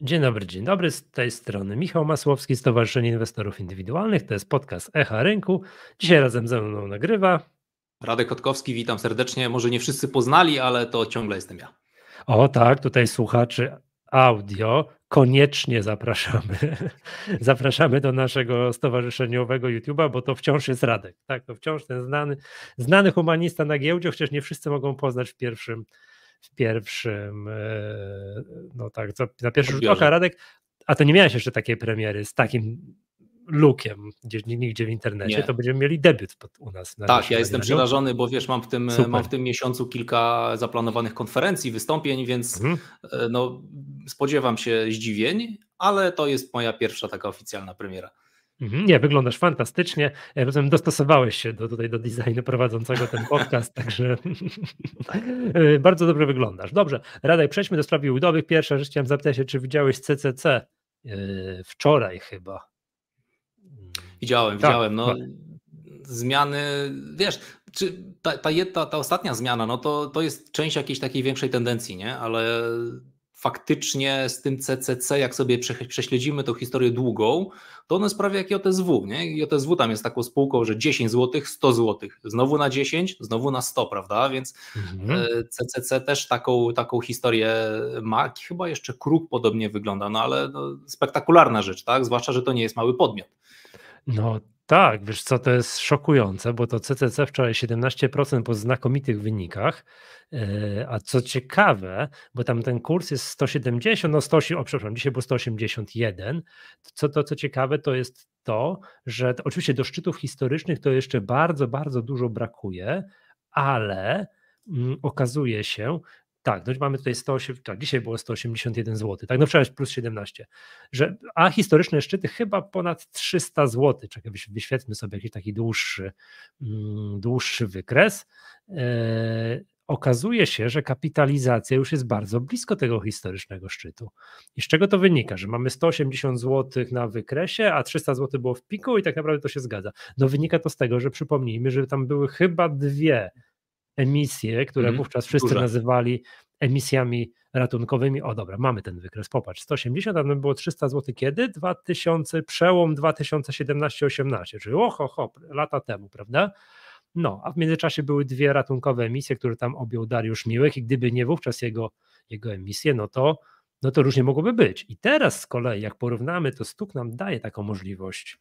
Dzień dobry, dzień dobry. Z tej strony Michał Masłowski, Stowarzyszenie Inwestorów Indywidualnych. To jest podcast Echa Rynku. Dzisiaj razem ze mną nagrywa. Radek Kotkowski, witam serdecznie. Może nie wszyscy poznali, ale to ciągle jestem ja. O tak, tutaj słuchaczy audio koniecznie zapraszamy. zapraszamy do naszego stowarzyszeniowego YouTube'a, bo to wciąż jest Radek. Tak, to wciąż ten znany, znany humanista na giełdzie, chociaż nie wszyscy mogą poznać w pierwszym w pierwszym, e, no tak, na pierwszy rzut oka Radek, a to nie miałeś jeszcze takiej premiery z takim lukiem gdzieś nigdzie w internecie, nie. to będziemy mieli debiut pod, u nas. Na tak, ja jestem przerażony, bo wiesz, mam w tym, mam w tym miesiącu kilka zaplanowanych konferencji, wystąpień, więc mhm. E, no, spodziewam się zdziwień, ale to jest moja pierwsza taka oficjalna premiera. Mhm, nie, wyglądasz fantastycznie. E, rozumiem, dostosowałeś się do, tutaj do designu prowadzącego ten podcast, także no tak. e, bardzo dobrze wyglądasz. Dobrze, Radek, przejdźmy do sprawy udowych. Pierwsza rzecz chciałem zapytać się, czy widziałeś CCC e, wczoraj chyba? Widziałem, tak, widziałem. No, zmiany, wiesz, ta, ta, ta, ta ostatnia zmiana, no to, to jest część jakiejś takiej większej tendencji, nie? Ale faktycznie z tym CCC, jak sobie prześledzimy tą historię długą, to one jest prawie jak JTSW. Nie? JTSW tam jest taką spółką, że 10 zł, 100 zł, znowu na 10, znowu na 100, prawda? Więc mhm. CCC e, też taką, taką historię ma. Chyba jeszcze kruk podobnie wygląda, no ale no, spektakularna rzecz, tak? zwłaszcza, że to nie jest mały podmiot. No tak, wiesz co, to jest szokujące, bo to CCC wczoraj 17% po znakomitych wynikach, e, a co ciekawe, bo tam ten kurs jest 170, no 180, o przepraszam, dzisiaj był 181, co to co ciekawe to jest to, że to, oczywiście do szczytów historycznych to jeszcze bardzo, bardzo dużo brakuje, ale mm, okazuje się, tak, no mamy tutaj 108, tak, dzisiaj było 181 zł, tak, no wczoraj plus 17, że, a historyczne szczyty chyba ponad 300 zł, czekaj, wyświetlmy sobie jakiś taki dłuższy, mm, dłuższy wykres, e, okazuje się, że kapitalizacja już jest bardzo blisko tego historycznego szczytu. I z czego to wynika? Że mamy 180 zł na wykresie, a 300 zł było w piku i tak naprawdę to się zgadza. No wynika to z tego, że przypomnijmy, że tam były chyba dwie emisje, które mhm. wówczas wszyscy duże. nazywali emisjami ratunkowymi. O dobra, mamy ten wykres, popatrz, 180, a było 300 zł kiedy? 2000, przełom 2017-18, czyli oho, ho, lata temu, prawda? No, a w międzyczasie były dwie ratunkowe emisje, które tam objął Dariusz Miłek i gdyby nie wówczas jego, jego emisje, no to, no to różnie mogłoby być. I teraz z kolei, jak porównamy, to stuk nam daje taką możliwość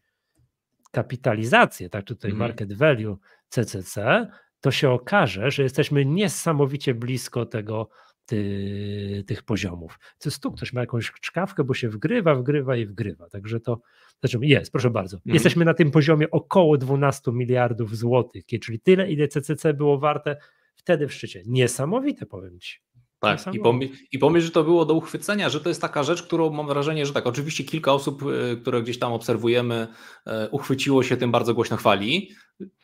kapitalizację, tak tutaj mm. market value CCC, to się okaże, że jesteśmy niesamowicie blisko tego, ty, tych poziomów. To tu ktoś ma jakąś czkawkę, bo się wgrywa, wgrywa i wgrywa. Także to znaczy jest, proszę bardzo. Mhm. Jesteśmy na tym poziomie około 12 miliardów złotych, czyli tyle, ile CCC było warte wtedy w szczycie. Niesamowite, powiem ci. Tak, tak i, pom- i pomyśl, że to było do uchwycenia, że to jest taka rzecz, którą mam wrażenie, że tak, oczywiście kilka osób, y, które gdzieś tam obserwujemy, y, uchwyciło się tym bardzo głośno chwali.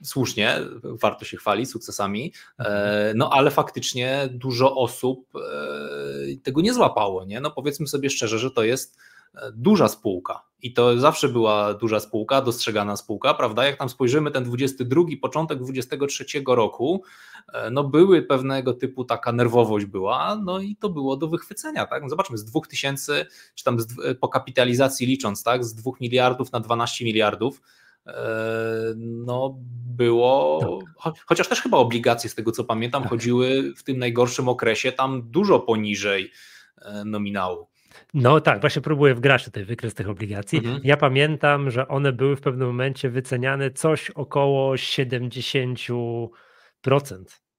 Słusznie, warto się chwalić sukcesami, e, mhm. no ale faktycznie dużo osób y, tego nie złapało, nie? No powiedzmy sobie szczerze, że to jest duża spółka. I to zawsze była duża spółka, dostrzegana spółka, prawda? Jak tam spojrzymy, ten 22, początek 23 roku, e, no były pewnego typu taka nerwowość była, no i to było do wychwycenia, tak? No zobaczmy, z 2000, czy tam z, po kapitalizacji licząc, tak? Z 2 miliardów na 12 miliardów, e, no było, tak. chociaż też chyba obligacje z tego co pamiętam tak. chodziły w tym najgorszym okresie tam dużo poniżej e, nominału. No tak, właśnie próbuję wgrać tutaj wykres tych obligacji. Mhm. Ja pamiętam, że one były w pewnym momencie wyceniane coś około 70%,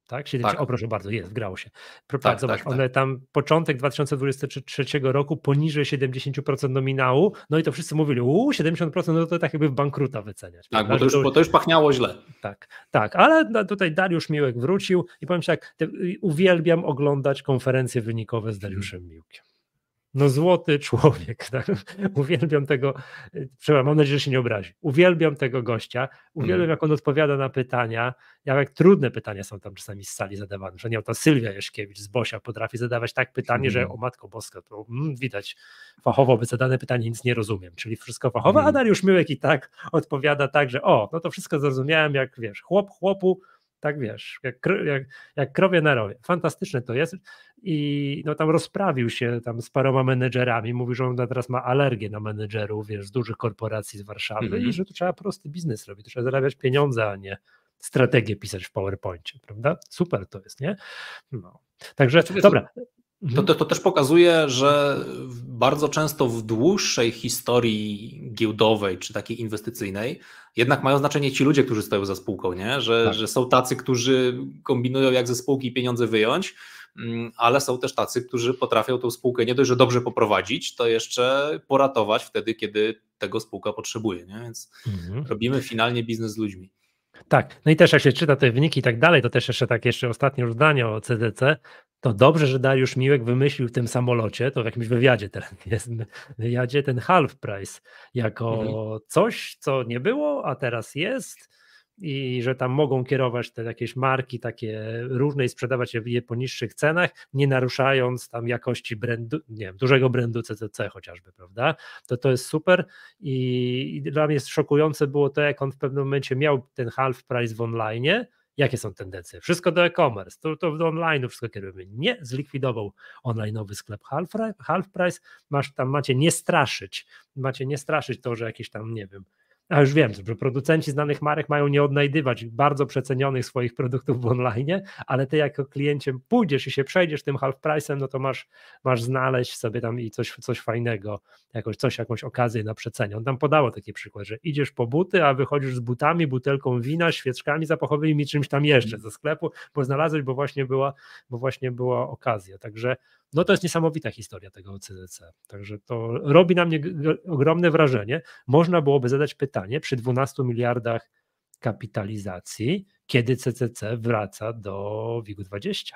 tak? 70, tak. O proszę bardzo, jest, wgrało się. Tak, tak zobacz, tak, tak. one tam początek 2023 roku poniżej 70% nominału, no i to wszyscy mówili, uuu, 70% no to tak jakby bankruta wyceniać. Tak, bo to, już, bo to, już, pachniało źle. Tak, tak, ale no tutaj Dariusz Miłek wrócił i powiem tak, uwielbiam oglądać konferencje wynikowe z Dariuszem Miłkiem. No złoty człowiek, tak? uwielbiam tego, przepraszam, mam nadzieję, że się nie obrazi, uwielbiam tego gościa, uwielbiam mm. jak on odpowiada na pytania, jak trudne pytania są tam czasami z sali zadawane, że nie, o to Sylwia Jeszkiewicz z Bosia potrafi zadawać tak pytanie, mm. że o Matko Boska, to mm, widać fachowo by zadane pytanie, nic nie rozumiem, czyli wszystko fachowe, mm. a Dariusz Myłek i tak odpowiada tak, że o, no to wszystko zrozumiałem, jak wiesz, chłop chłopu, tak wiesz, jak, jak, jak krowie na rowie. Fantastyczne to jest i no tam rozprawił się tam z paroma menedżerami, mówił, że on teraz ma alergię na menedżerów, wiesz, z dużych korporacji z Warszawy mm -hmm. i mhm. że tu trzeba prosty biznes robić, trzeba zarabiać pieniądze, a nie strategię pisać w PowerPoincie, prawda? Super to jest, nie? No. Także, dobra. To, to, to, też pokazuje, że bardzo często w dłuższej historii giełdowej czy takiej inwestycyjnej jednak mają znaczenie ci ludzie, którzy stoją za spółką, nie? Że, tak. że są tacy, którzy kombinują jak ze spółki pieniądze wyjąć, mm, ale są też tacy, którzy potrafią tą spółkę nie dość, że dobrze poprowadzić, to jeszcze poratować wtedy, kiedy tego spółka potrzebuje. Nie? Więc mhm. robimy finalnie biznes z ludźmi. Tak, no i też jak się czyta te wyniki i tak dalej, to też jeszcze tak jeszcze ostatnie już zdanie o CDC, to dobrze, że Dariusz Miłek wymyślił w tym samolocie, to w jakimś wywiadzie ten jest, wywiadzie ten half price jako mhm. coś, co nie było, a teraz jest i że tam mogą kierować te jakieś marki takie różne i sprzedawać je po niższych cenach, nie naruszając tam jakości brandu, nie wiem, dużego brandu CCC chociażby, prawda? To to jest super i, i dla mnie szokujące było to, jak on w pewnym momencie miał ten half price w online, jakie są tendencje? Wszystko do e-commerce, to, to do online wszystko kierujemy. Nie, zlikwidował onlineowy sklep half, half price, masz tam, macie nie straszyć, macie nie straszyć to, że jakieś tam, nie wiem, a już wiem, że producenci znanych marek mają nie odnajdywać bardzo przecenionych swoich produktów w online, ale ty jako klienciem pójdziesz i się przejdziesz tym half price'em, no to masz, masz znaleźć sobie tam i coś, coś fajnego, jakoś, coś, jakąś okazję na przecenie. On tam podało taki przykład, że idziesz po buty, a wychodzisz z butami, butelką wina, świeczkami zapachowymi, czymś tam jeszcze ze sklepu, bo znalazłeś, bo właśnie była, bo właśnie była okazja. Także no to jest niesamowita historia tego CZC. Także to robi na mnie ogromne wrażenie. Można byłoby zadać pytanie przy 12 miliardach kapitalizacji, kiedy CCC wraca do WIG-20.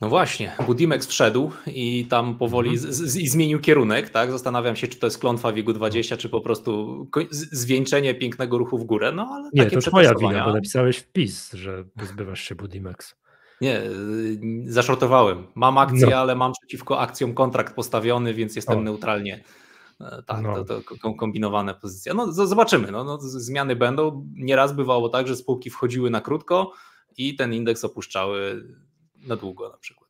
No właśnie, Budimex wszedł i tam powoli mhm. z, zmienił kierunek, tak? Zastanawiam się, czy to jest klątwa Wigu 20, czy po prostu zwieńczenie pięknego ruchu w górę, no ale Nie, to moja wina, bo napisałeś wpis, że pozbywasz się Budimex. Nie, y, zaszortowałem. Mam akcję, no. ale mam przeciwko akcjom kontrakt postawiony, więc jestem o. neutralnie. E, tak, no. to, to kombinowane pozycje. No zobaczymy, no, no, zmiany będą. Nieraz bywało tak, że spółki wchodziły na krótko i ten indeks opuszczały na długo na przykład.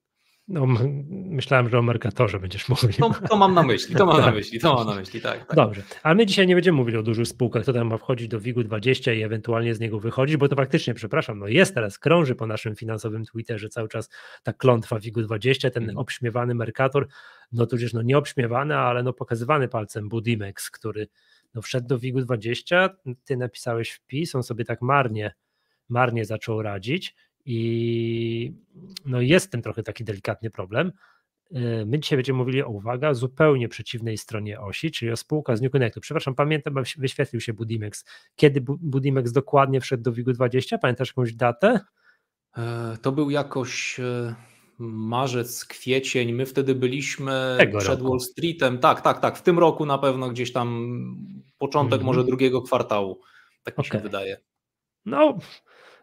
No, myślałem, że o Mercatorze będziesz mówił. To, to, mam na myśli, to mam na tak. myśli, to mam na myśli, tak, tak. Dobrze, ale my dzisiaj nie będziemy mówić o dużych spółkach, kto tam ma wchodzić do WIG-20 i ewentualnie z niego wychodzić, bo to faktycznie, przepraszam, no jest teraz, krąży po naszym finansowym Twitterze cały czas ta klątwa WIG-20, ten hmm. obśmiewany Mercator, no tudzież no nie obśmiewany, ale no pokazywany palcem Budimex, który no wszedł do WIG-20, ty napisałeś wpis, on sobie tak marnie, marnie zaczął radzić, i no jest ten trochę taki delikatny problem. E, my dzisiaj będziemy mówili o, uwaga, zupełnie przeciwnej stronie osi, czyli o spółkach z New Connectu. Przepraszam, pamiętam, wyświetlił się Budimex. Kiedy Budimex dokładnie wszedł do WIG-20? Pamiętasz jakąś datę? E, to był jakoś e, marzec, kwiecień. My wtedy byliśmy Tego przed roku. Wall Streetem. Tak, tak, tak. W tym roku na pewno gdzieś tam początek mm -hmm. może drugiego kwartału. Tak mi okay. się wydaje. No,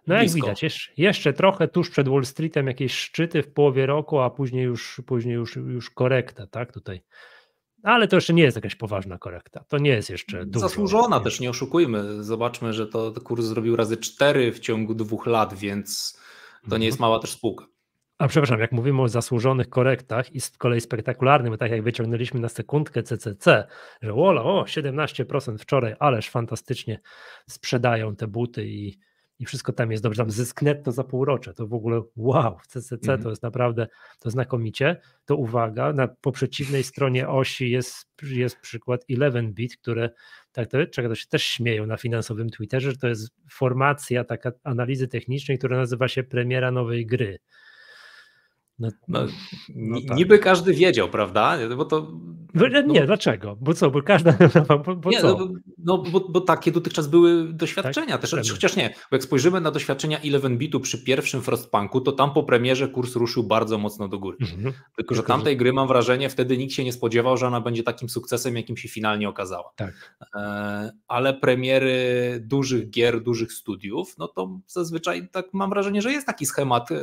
no Blisko. jak widać, jeszcze, jeszcze, trochę tuż przed Wall Streetem jakieś szczyty w połowie roku, a później już, później już, już korekta, tak, tutaj. Ale to jeszcze nie jest jakaś poważna korekta. To nie jest jeszcze dużo. Zasłużona też, nie oszukujmy. Zobaczmy, że to kurs zrobił razy cztery w ciągu dwóch lat, więc to nie jest mhm. mała też spółka. A przepraszam, jak mówimy o zasłużonych korektach i z kolei spektakularnym, bo tak jak wyciągnęliśmy na sekundkę CCC, że wola, o, 17% wczoraj, ależ fantastycznie sprzedają te buty i i wszystko tam jest dobrze, tam zysk netto za półrocze, to w ogóle wow, w CCC mm to jest naprawdę, to znakomicie, to uwaga, na, po przeciwnej stronie osi jest, jest przykład 11bit, które, tak to, czego to się też śmieją na finansowym Twitterze, że to jest formacja taka analizy technicznej, która nazywa się premiera nowej gry, no, no, no tak. Niby każdy wiedział, prawda? Bo to, e, no, nie, dlaczego? Bo co? Bo każda. Bo, bo nie, co? No, no, bo, bo, takie dotychczas były doświadczenia tak? też. Chociaż nie, bo jak spojrzymy na doświadczenia Eleven Bitu przy pierwszym Frostpunku, to tam po premierze kurs ruszył bardzo mocno do góry. Mhm. Tylko, że tamtej gry mam wrażenie, wtedy nikt się nie spodziewał, że ona będzie takim sukcesem, jakim się finalnie okazała. Tak. E, ale premiery dużych gier, dużych studiów, no to zazwyczaj tak mam wrażenie, że jest taki schemat e,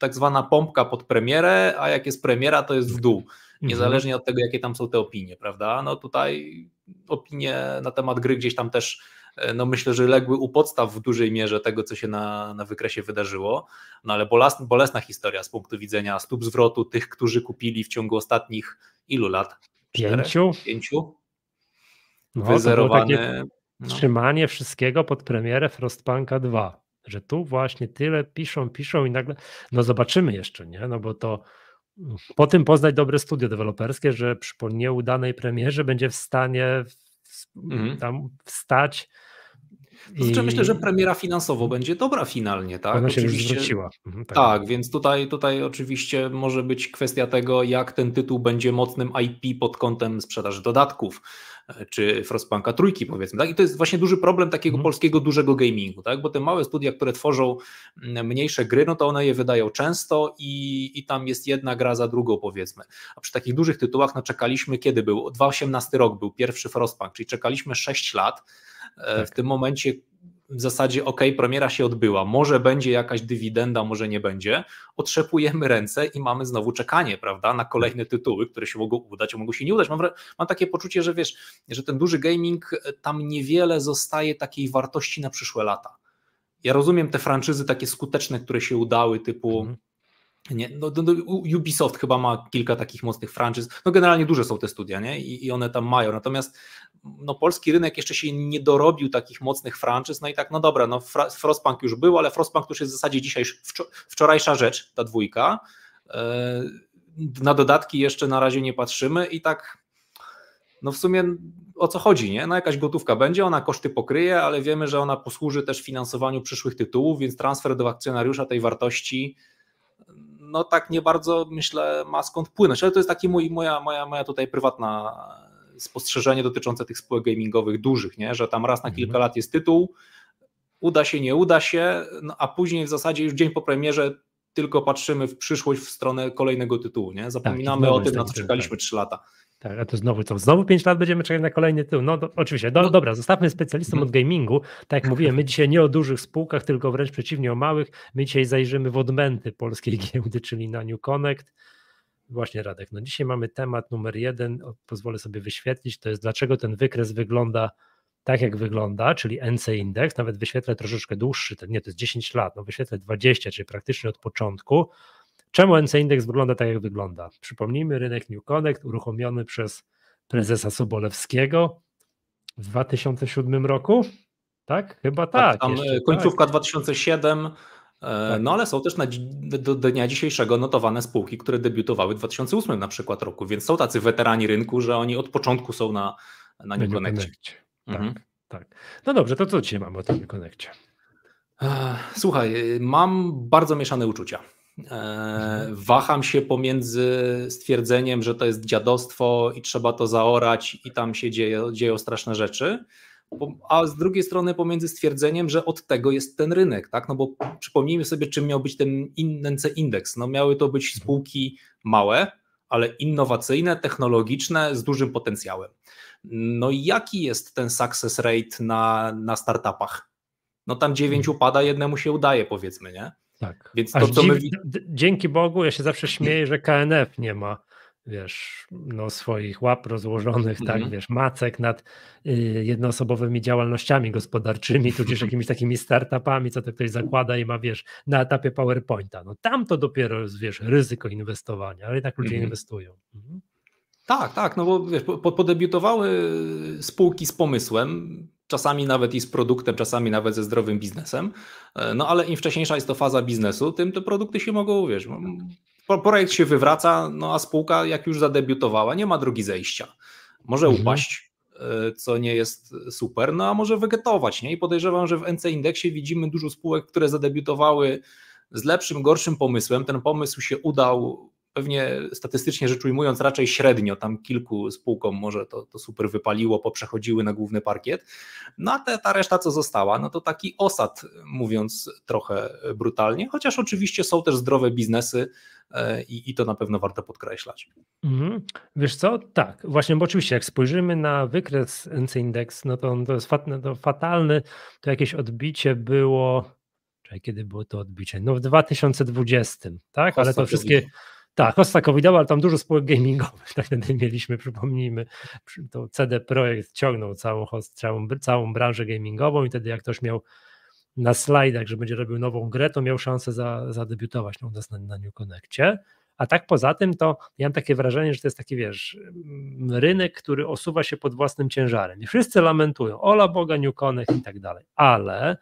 tak zwana pompka pod premierę, a jak jest premiera, to jest w dół. Mhm. Niezależnie od tego, jakie tam są te opinie, prawda? No tutaj opinie na temat gry gdzieś tam też e, no myślę, że legły u podstaw w dużej mierze tego, co się na, na wykresie wydarzyło. No ale bolesna, bolesna historia z punktu widzenia stóp zwrotu tych, którzy kupili w ciągu ostatnich ilu lat? Pięciu. Pięciu? No, Wyzerowane. No. Trzymanie wszystkiego pod premierę Frostpunka 2 że tu właśnie tyle piszą, piszą i nagle, no zobaczymy jeszcze, nie? No bo to po tym poznać dobre studio deweloperskie, że przy nieudanej premierze będzie w stanie w, mhm. tam wstać no, znaczy, I... Myślę, że premiera finansowo będzie dobra finalnie, tak? Ona się oczywiście, już zwróciła. Mhm, tak. tak. więc tutaj, tutaj oczywiście może być kwestia tego, jak ten tytuł będzie mocnym IP pod kątem sprzedaży dodatków, e, czy Frostpunka trójki powiedzmy, tak? I to jest właśnie duży problem takiego mhm. polskiego dużego gamingu, tak? Bo te małe studia, które tworzą mniejsze gry, no to one je wydają często i, i tam jest jedna gra za drugą powiedzmy. A przy takich dużych tytułach, no czekaliśmy kiedy był? 2018 rok był pierwszy Frostpunk, czyli czekaliśmy 6 lat, E, tak. W tym momencie w zasadzie ok, premiera się odbyła, może będzie jakaś dywidenda, może nie będzie, otrzepujemy ręce i mamy znowu czekanie, prawda, na kolejne tytuły, które się mogą udać, a mogą się nie udać. Mam, mam, takie poczucie, że wiesz, że ten duży gaming, e, tam niewiele zostaje takiej wartości na przyszłe lata. Ja rozumiem te franczyzy takie skuteczne, które się udały, typu mhm. Nie, no, no, no Ubisoft chyba ma kilka takich mocnych franczyz. No generalnie duże są te studia, nie? I, I, one tam mają. Natomiast no polski rynek jeszcze się nie dorobił takich mocnych franczyz, no i tak, no dobra, no Frostpunk już był, ale Frostpunk to już jest w zasadzie dzisiaj wczorajsza rzecz, ta dwójka. E, na dodatki jeszcze na razie nie patrzymy i tak, no w sumie o co chodzi, nie? No jakaś gotówka będzie, ona koszty pokryje, ale wiemy, że ona posłuży też finansowaniu przyszłych tytułów, więc transfer do akcjonariusza tej wartości no tak nie bardzo, myślę, ma skąd płynąć, ale to jest taki mój, moja, moja, moja tutaj prywatna spostrzeżenie dotyczące tych spółek gamingowych dużych, nie? że tam raz na kilka mhm. lat jest tytuł, uda się, nie uda się, no a później w zasadzie już dzień po premierze tylko patrzymy w przyszłość w stronę kolejnego tytułu, nie? Zapominamy tak, o tym, na co czekaliśmy tak. lata. Tak, a to znowu co? Znowu 5 lat będziemy czekać na kolejny tytuł. No do, oczywiście, do, no. dobra, zostawmy specjalistom mhm. od gamingu. Tak jak mówiłem, my dzisiaj nie o dużych spółkach, tylko wręcz przeciwnie o małych. My dzisiaj zajrzymy w odmęty polskiej giełdy, czyli na New Connect Właśnie Radek, no dzisiaj mamy temat numer jeden, pozwolę sobie wyświetlić, to jest dlaczego ten wykres wygląda tak jak wygląda, czyli NC indeks, nawet wyświetlę troszeczkę dłuższy, nie, to jest 10 lat, no wyświetlę 20, czyli praktycznie od początku. Czemu NC indeks wygląda tak jak wygląda? Przypomnijmy, rynek New Connect uruchomiony przez prezesa Sobolewskiego w 2007 roku, tak? Chyba tak. tak tam e, jeszcze, tak. końcówka tak. 2007, E, tak. No ale są też na, do, dnia dzisiejszego notowane spółki, które debiutowały w 2008 na przykład roku, więc są tacy weterani rynku, że oni od początku są na, na NewConnectie. Tak, mhm. tak. No dobrze, to co dzisiaj mamy o tym NewConnectie? E, słuchaj, y, mam bardzo mieszane uczucia. E, mhm. Waham się pomiędzy stwierdzeniem, że to jest dziadostwo i trzeba to zaorać i tam się dzieje, dzieją straszne rzeczy, a z drugiej strony pomiędzy stwierdzeniem, że od tego jest ten rynek, tak? No bo przypomnijmy sobie, czym miał być ten NC indeks. No miały to być spółki małe, ale innowacyjne, technologiczne, z dużym potencjałem. No i jaki jest ten success rate na, na startupach? No tam dziewięć hmm. upada, jednemu się udaje, powiedzmy, nie? Tak. Więc to, Aż dziw... my... Dzięki Bogu, ja się zawsze śmieję, że KNF nie ma wiesz, no swoich łap rozłożonych, tak, mhm. tak, wiesz, macek nad y, jednoosobowymi działalnościami gospodarczymi, tudzież jakimiś takimi startupami, co to ktoś zakłada i ma, wiesz, na etapie PowerPointa. No tam to dopiero jest, wiesz, ryzyko inwestowania, ale jednak ludzie mhm. inwestują. Mhm. Tak, tak, no bo wiesz, podebiutowały spółki z pomysłem, czasami nawet i z produktem, czasami nawet ze zdrowym biznesem, e, no ale im wcześniejsza jest to faza biznesu, tym te produkty się mogą, wiesz, projekt się wywraca, no a spółka jak już zadebiutowała, nie ma drogi zejścia. Może mhm. upaść, e, co nie jest super, no a może wegetować, nie? I podejrzewam, że w NC Indeksie widzimy dużo spółek, które zadebiutowały z lepszym, gorszym pomysłem. Ten pomysł się udał, pewnie statystycznie rzecz ujmując raczej średnio, tam kilku spółkom może to, to super wypaliło, poprzechodziły na główny parkiet, no a te, ta reszta co została, no to taki osad, mówiąc trochę brutalnie, chociaż oczywiście są też zdrowe biznesy e, i, i to na pewno warto podkreślać. Mhm. Wiesz co, tak, właśnie, bo oczywiście jak spojrzymy na wykres NC Index, no to, to jest fat, no to fatalny, to jakieś odbicie było... Czekaj, kiedy było to odbicie? No w 2020, tak? Ale to wszystkie, tak, Ostakowidowa, no ale tam dużo spółek gamingowych tak wtedy mieliśmy, przypomnijmy, to CD Projekt ciągnął całą, całą, całą branżę gamingową i wtedy jak ktoś miał na slajdach, że będzie robił nową grę, to miał szansę za, zadebiutować na, na New Connectie. A tak poza tym, to ja mam takie wrażenie, że to jest taki, wiesz, mm, rynek, który osuwa się pod własnym ciężarem. I wszyscy lamentują, ola Boga, New Connect i tak dalej. Ale,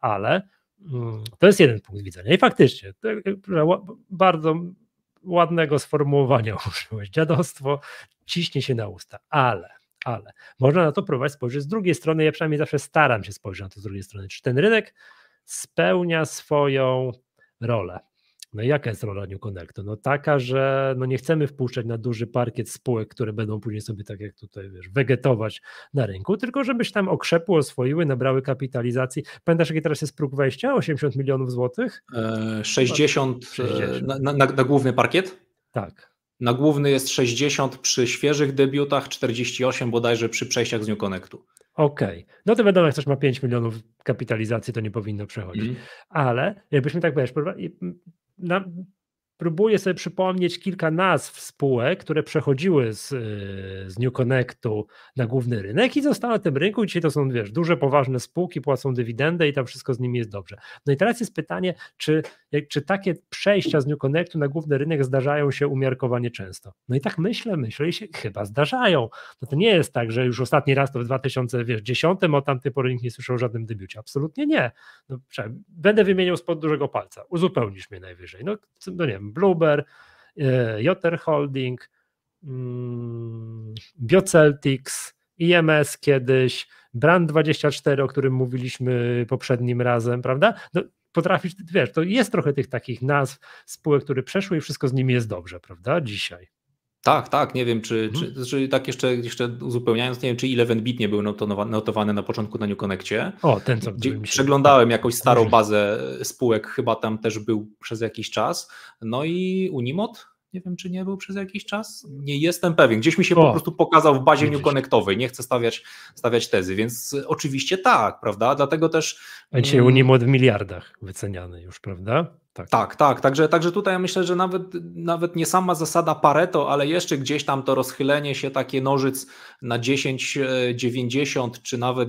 ale mm, to jest jeden punkt widzenia. I faktycznie, to, e, bardzo ładnego sformułowania użyłeś. Dziadostwo ciśnie się na usta, ale, ale można na to próbować spojrzeć z drugiej strony. Ja przynajmniej zawsze staram się spojrzeć na to z drugiej strony. Czy ten rynek spełnia swoją rolę? No i jaka jest rola New Connectu? No taka, że no nie chcemy wpuszczać na duży parkiet spółek, które będą później sobie tak jak tutaj, wiesz, wegetować na rynku, tylko żebyś tam okrzepło oswoiły, nabrały kapitalizacji. Pamiętasz, jaki teraz jest próg wejścia? 80 milionów złotych? 60, e, 60. E, na, na, na główny parkiet? Tak. Na główny jest 60 przy świeżych debiutach, 48 bodajże przy przejściach z New Connectu. Okej, okay. no to wiadomo, jak ktoś ma 5 milionów kapitalizacji, to nie powinno przechodzić. Mm. Ale jakbyśmy tak wiesz, na, próbuję sobie przypomnieć kilka nazw spółek, które przechodziły z, y, z New Connectu na główny rynek i zostały na tym rynku. Dzisiaj to są, wiesz, duże, poważne spółki, płacą dywidendę i tam wszystko z nimi jest dobrze. No i teraz jest pytanie, czy, czy takie przejścia z New Connectu na główny rynek zdarzają się umiarkowanie często? No i tak myślę, myślę i się chyba zdarzają. No to nie jest tak, że już ostatni raz to w 2010 o tamtej pory nikt nie słyszał o żadnym debiucie. Absolutnie nie. No, będę wymieniał spod dużego palca. Uzupełnisz mnie najwyżej. No, no nie wiem, wiem, Bluber, y, Jotter Holding, mm, BioCeltics, IMS kiedyś, Brand24, o którym mówiliśmy poprzednim razem, prawda? No, potrafisz, wiesz, to jest trochę tych takich nazw spółek, które przeszły i wszystko z nimi jest dobrze, prawda, dzisiaj. Tak, tak, nie wiem, czy, mhm. czy, czy, tak jeszcze, jeszcze uzupełniając, nie wiem, czy ile Bit nie był notowany na początku na New Connectie. O, ten co gdzie się... Przeglądałem jakąś tak. starą bazę spółek, chyba tam też był przez jakiś czas. No i Unimod, nie wiem, czy nie był przez jakiś czas. Nie jestem pewien. Gdzieś mi się o, po prostu pokazał w bazie New Connectowej. Nie chcę stawiać, stawiać tezy, więc oczywiście tak, prawda? Dlatego też. A dzisiaj mm, Unimod w miliardach wyceniany już, prawda? Tak. tak, tak. Także, także tutaj myślę, że nawet, nawet nie sama zasada Pareto, ale jeszcze gdzieś tam to rozchylenie się takie nożyc na 10,90 e, czy nawet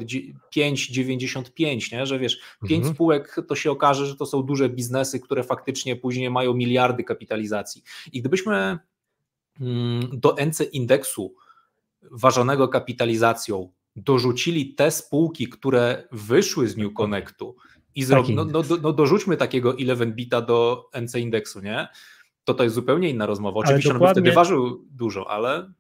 5,95, nie? że wiesz, mhm. 5 spółek to się okaże, że to są duże biznesy, które faktycznie później mają miliardy kapitalizacji. I gdybyśmy mm, do NC indeksu ważonego kapitalizacją dorzucili te spółki, które wyszły z New Connectu, i zrobi, no, no, no, dorzućmy takiego 11 bita do NC indeksu, nie? To to jest zupełnie inna rozmowa. Oczywiście no dokładnie... on by wtedy ważył dużo, ale...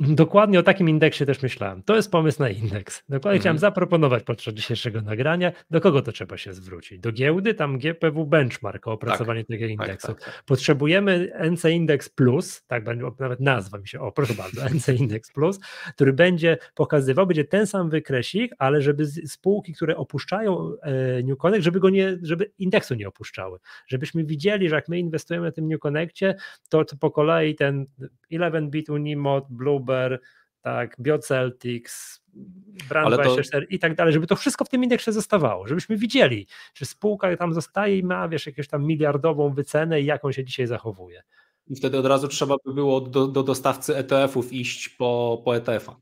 Dokładnie o takim indeksie też myślałem. To jest pomysł na indeks. Dokładnie mhm. chciałem zaproponować podczas dzisiejszego nagrania, do kogo to trzeba się zwrócić. Do giełdy, tam GPW Benchmark o tak. opracowanie tak, takiego indeksu. Tak, tak, Potrzebujemy NC Index Plus, tak nawet nazwa mi się, o proszę bardzo, NC Index Plus, który będzie pokazywał, będzie ten sam wykresik, ale żeby spółki, które opuszczają e, New Connect, żeby go nie, żeby indeksu nie opuszczały. Żebyśmy widzieli, że jak my inwestujemy w tym New Connectie, to, to po kolei ten 11-bit Unimod, Blue Uber, tak, BioCeltics, Brand24 to... i tak dalej, żeby to wszystko w tym indeksie zostawało, żebyśmy widzieli, czy spółka tam zostaje i ma, wiesz, jakąś tam miliardową wycenę i jaką się dzisiaj zachowuje. I wtedy od razu trzeba by było do, do dostawcy ETF-ów iść po, po ETF-a.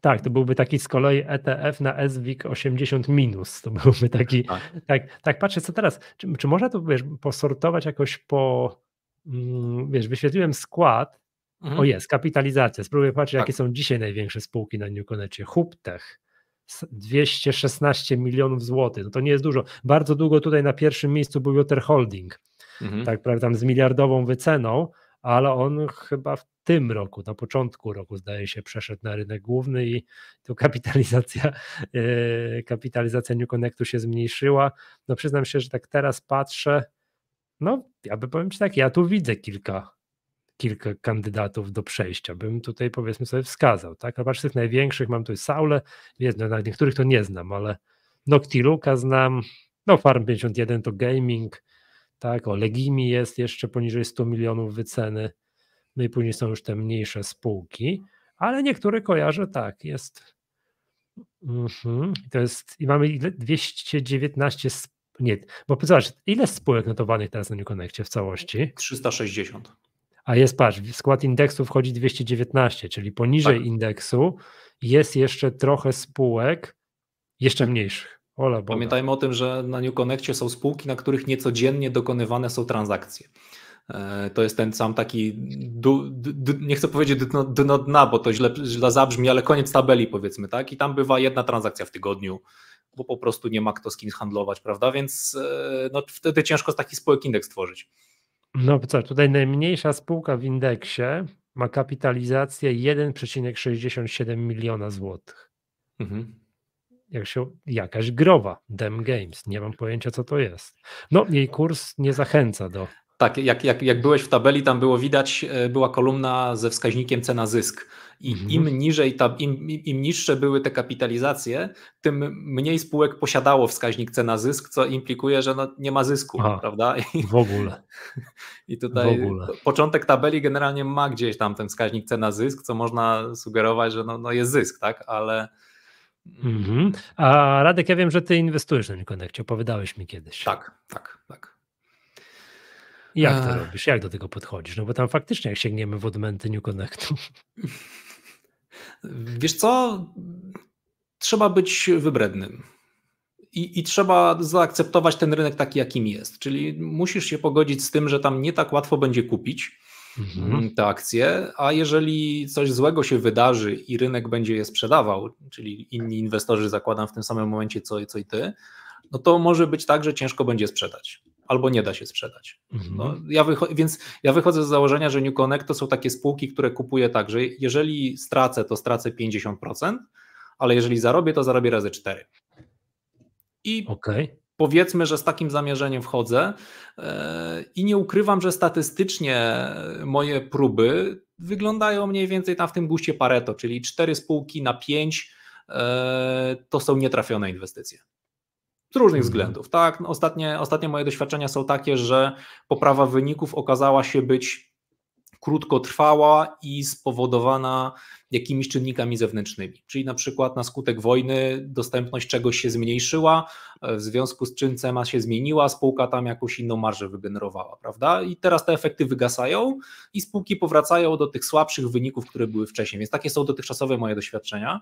Tak, to byłby taki z kolei ETF na SWIG 80 minus. To byłby taki. Tak. tak, tak, patrzę, co teraz. Czy, czy można to wiesz, posortować jakoś po. Mm, wiesz, wyświetliłem skład Mhm. O jest, kapitalizacja. Spróbuję patrzeć, tak. jakie są dzisiaj największe spółki na NewConnectie. Hubtech. 216 milionów złotych. No to nie jest dużo. Bardzo długo tutaj na pierwszym miejscu był Joter Holding, mhm. tak prawda, tam z miliardową wyceną, ale on chyba w tym roku, na początku roku zdaje się, przeszedł na rynek główny i tu kapitalizacja, yy, kapitalizacja New Connectu się zmniejszyła. No przyznam się, że tak teraz patrzę, no ja bym powiem Ci tak, ja tu widzę kilka kilka kandydatów do przejścia, bym tutaj powiedzmy sobie wskazał, tak? A z tych największych mam tu Saule, nie, no, niektórych to nie znam, ale Noctiluka znam, no Farm 51 to gaming, tak, o Legimi jest jeszcze poniżej 100 milionów wyceny, no i później są już te mniejsze spółki, ale niektóre kojarzę tak, jest mhm, to jest, i mamy ile? 219 spółek, nie, bo zobacz, ile spółek notowanych teraz na New Connectie w całości? 360. A jest, patrz, w skład indeksu wchodzi 219, czyli poniżej tak. indeksu jest jeszcze trochę spółek, jeszcze mniejszych. Ola Pamiętajmy o tym, że na New Connectie są spółki, na których niecodziennie dokonywane są transakcje. E, to jest ten sam taki, du, du, nie chcę powiedzieć dno, dno dna, bo to źle, źle zabrzmi, ale koniec tabeli powiedzmy, tak? I tam bywa jedna transakcja w tygodniu, bo po prostu nie ma kto z kim handlować, prawda? Więc e, no, wtedy ciężko z takich spółek indeks tworzyć. No co, tutaj najmniejsza spółka w indeksie ma kapitalizację 1,67 miliona złotych. Mhm. Jak się, jakaś growa, Dem Games, nie mam pojęcia co to jest. No jej kurs nie zachęca do tak, jak, jak, jak byłeś w tabeli, tam było widać, e, była kolumna ze wskaźnikiem cena zysk. I mhm. im niżej, ta, im, im niższe były te kapitalizacje, tym mniej spółek posiadało wskaźnik cena zysk, co implikuje, że no nie ma zysku, Aha, prawda? I, w ogóle. I tutaj ogóle. początek tabeli generalnie ma gdzieś tam ten wskaźnik cena zysk, co można sugerować, że no, no jest zysk, tak? Ale. Mhm. A Radek, ja wiem, że ty inwestujesz na Nikonekcie, opowiadałeś mi kiedyś. Tak, tak, tak jak to robisz? Jak do tego podchodzisz? No bo tam faktycznie, jak sięgniemy w odmęty New Connectu. Wiesz co? Trzeba być wybrednym. I, I, trzeba zaakceptować ten rynek taki, jakim jest. Czyli musisz się pogodzić z tym, że tam nie tak łatwo będzie kupić mhm. Mm, te akcje, a jeżeli coś złego się wydarzy i rynek będzie je sprzedawał, czyli inni inwestorzy zakładam w tym samym momencie, co, co i ty, no to może być tak, że ciężko będzie sprzedać albo nie da się sprzedać. Mhm. No, ja więc ja wychodzę z założenia, że New Connect to są takie spółki, które kupuję tak, że jeżeli stracę, to stracę 50%, ale jeżeli zarobię, to zarobię razy 4. I okay. powiedzmy, że z takim zamierzeniem wchodzę yy, i nie ukrywam, że statystycznie moje próby wyglądają mniej więcej tam w tym guście Pareto, czyli 4 spółki na 5 yy, e, to są nietrafione inwestycje. Z różnych mhm. względów, tak? No, ostatnie, ostatnie moje doświadczenia są takie, że poprawa wyników okazała się być krótkotrwała i spowodowana jakimiś czynnikami zewnętrznymi. Czyli na przykład na skutek wojny dostępność czegoś się zmniejszyła, e, w związku z czym cena się zmieniła, spółka tam jakąś inną marżę wygenerowała, prawda? I teraz te efekty wygasają i spółki powracają do tych słabszych wyników, które były wcześniej. Więc takie są dotychczasowe moje doświadczenia.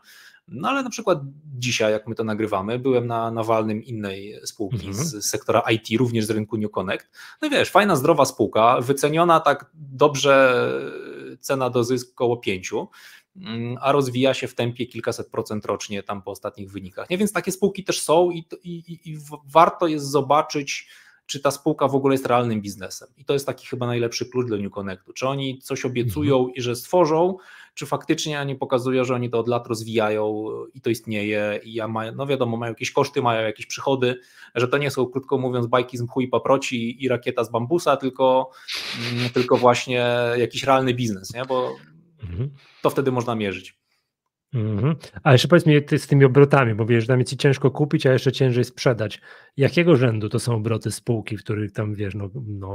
No ale na przykład dzisiaj, jak my to nagrywamy, byłem na, nawalnym walnym innej spółki mhm. z sektora IT, również z rynku New Connect. No wiesz, fajna, zdrowa spółka, wyceniona tak dobrze, e, cena do zysku około pięciu. Mm, a rozwija się w tempie kilkaset procent rocznie tam po ostatnich wynikach. Nie, więc takie spółki też są i, i, i warto jest zobaczyć, czy ta spółka w ogóle jest realnym biznesem. I to jest taki chyba najlepszy klucz dla New Connectu. Czy oni coś mhm. obiecują mhm. i że stworzą, czy faktycznie oni pokazują, że oni to od lat rozwijają i to istnieje i ja mają, no wiadomo, mają jakieś koszty, mają jakieś przychody, że to nie są, krótko mówiąc, bajki z mchu i paproci i rakieta z bambusa, tylko, mm, tylko właśnie jakiś realny biznes, nie? Bo mhm. to wtedy można mierzyć. Mhm. A jeszcze powiedz mi ty z tymi obrotami, bo wiesz, tam ci ciężko kupić, a jeszcze ciężej sprzedać. Jakiego rzędu to są obroty spółki, w których tam wiesz, no, no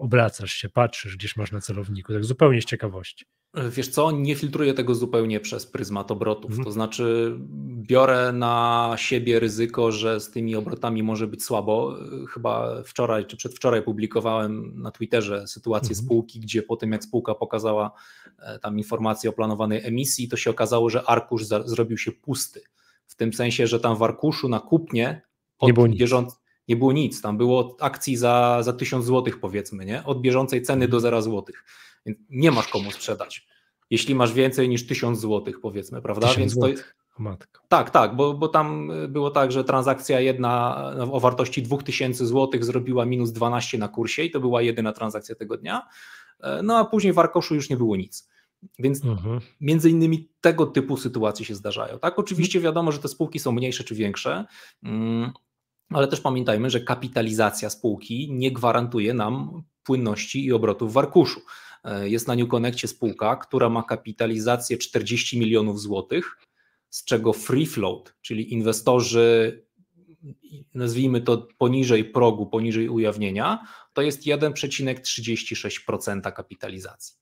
obracasz się, patrzysz, gdzieś masz na celowniku, tak zupełnie z ciekawości. Wiesz co, nie filtruję tego zupełnie przez pryzmat obrotów. Mhm. To znaczy, biorę na siebie ryzyko, że z tymi obrotami może być słabo. Chyba wczoraj czy przedwczoraj publikowałem na Twitterze sytuację mhm. spółki, gdzie po tym jak spółka pokazała E, tam informacje o planowanej emisji, to się okazało, że arkusz za, zrobił się pusty. W tym sensie, że tam w arkuszu na kupnie od nie było bieżąc, nie było nic, tam było akcji za, za 1000 zł powiedzmy, nie? od bieżącej ceny do 0 mhm. zł, więc nie masz komu sprzedać, jeśli masz więcej niż 1000 zł powiedzmy, prawda? Więc to, Matka. Tak, tak, bo, bo tam y, było tak, że transakcja jedna no, o wartości 2000 zł zrobiła minus 12 na kursie i to była jedyna transakcja tego dnia. E, no a później w arkoszu już nie było nic. Więc mhm. między innymi tego typu sytuacje się zdarzają. Tak, oczywiście mhm. wiadomo, że te spółki są mniejsze czy większe. Mm, ale też pamiętajmy, że kapitalizacja spółki nie gwarantuje nam płynności i obrotów w arkuszu. E, jest na New Connectie spółka, która ma kapitalizację 40 milionów złotych, z czego free float, czyli inwestorzy, nazwijmy to poniżej progu, poniżej ujawnienia, to jest 1,36% kapitalizacji.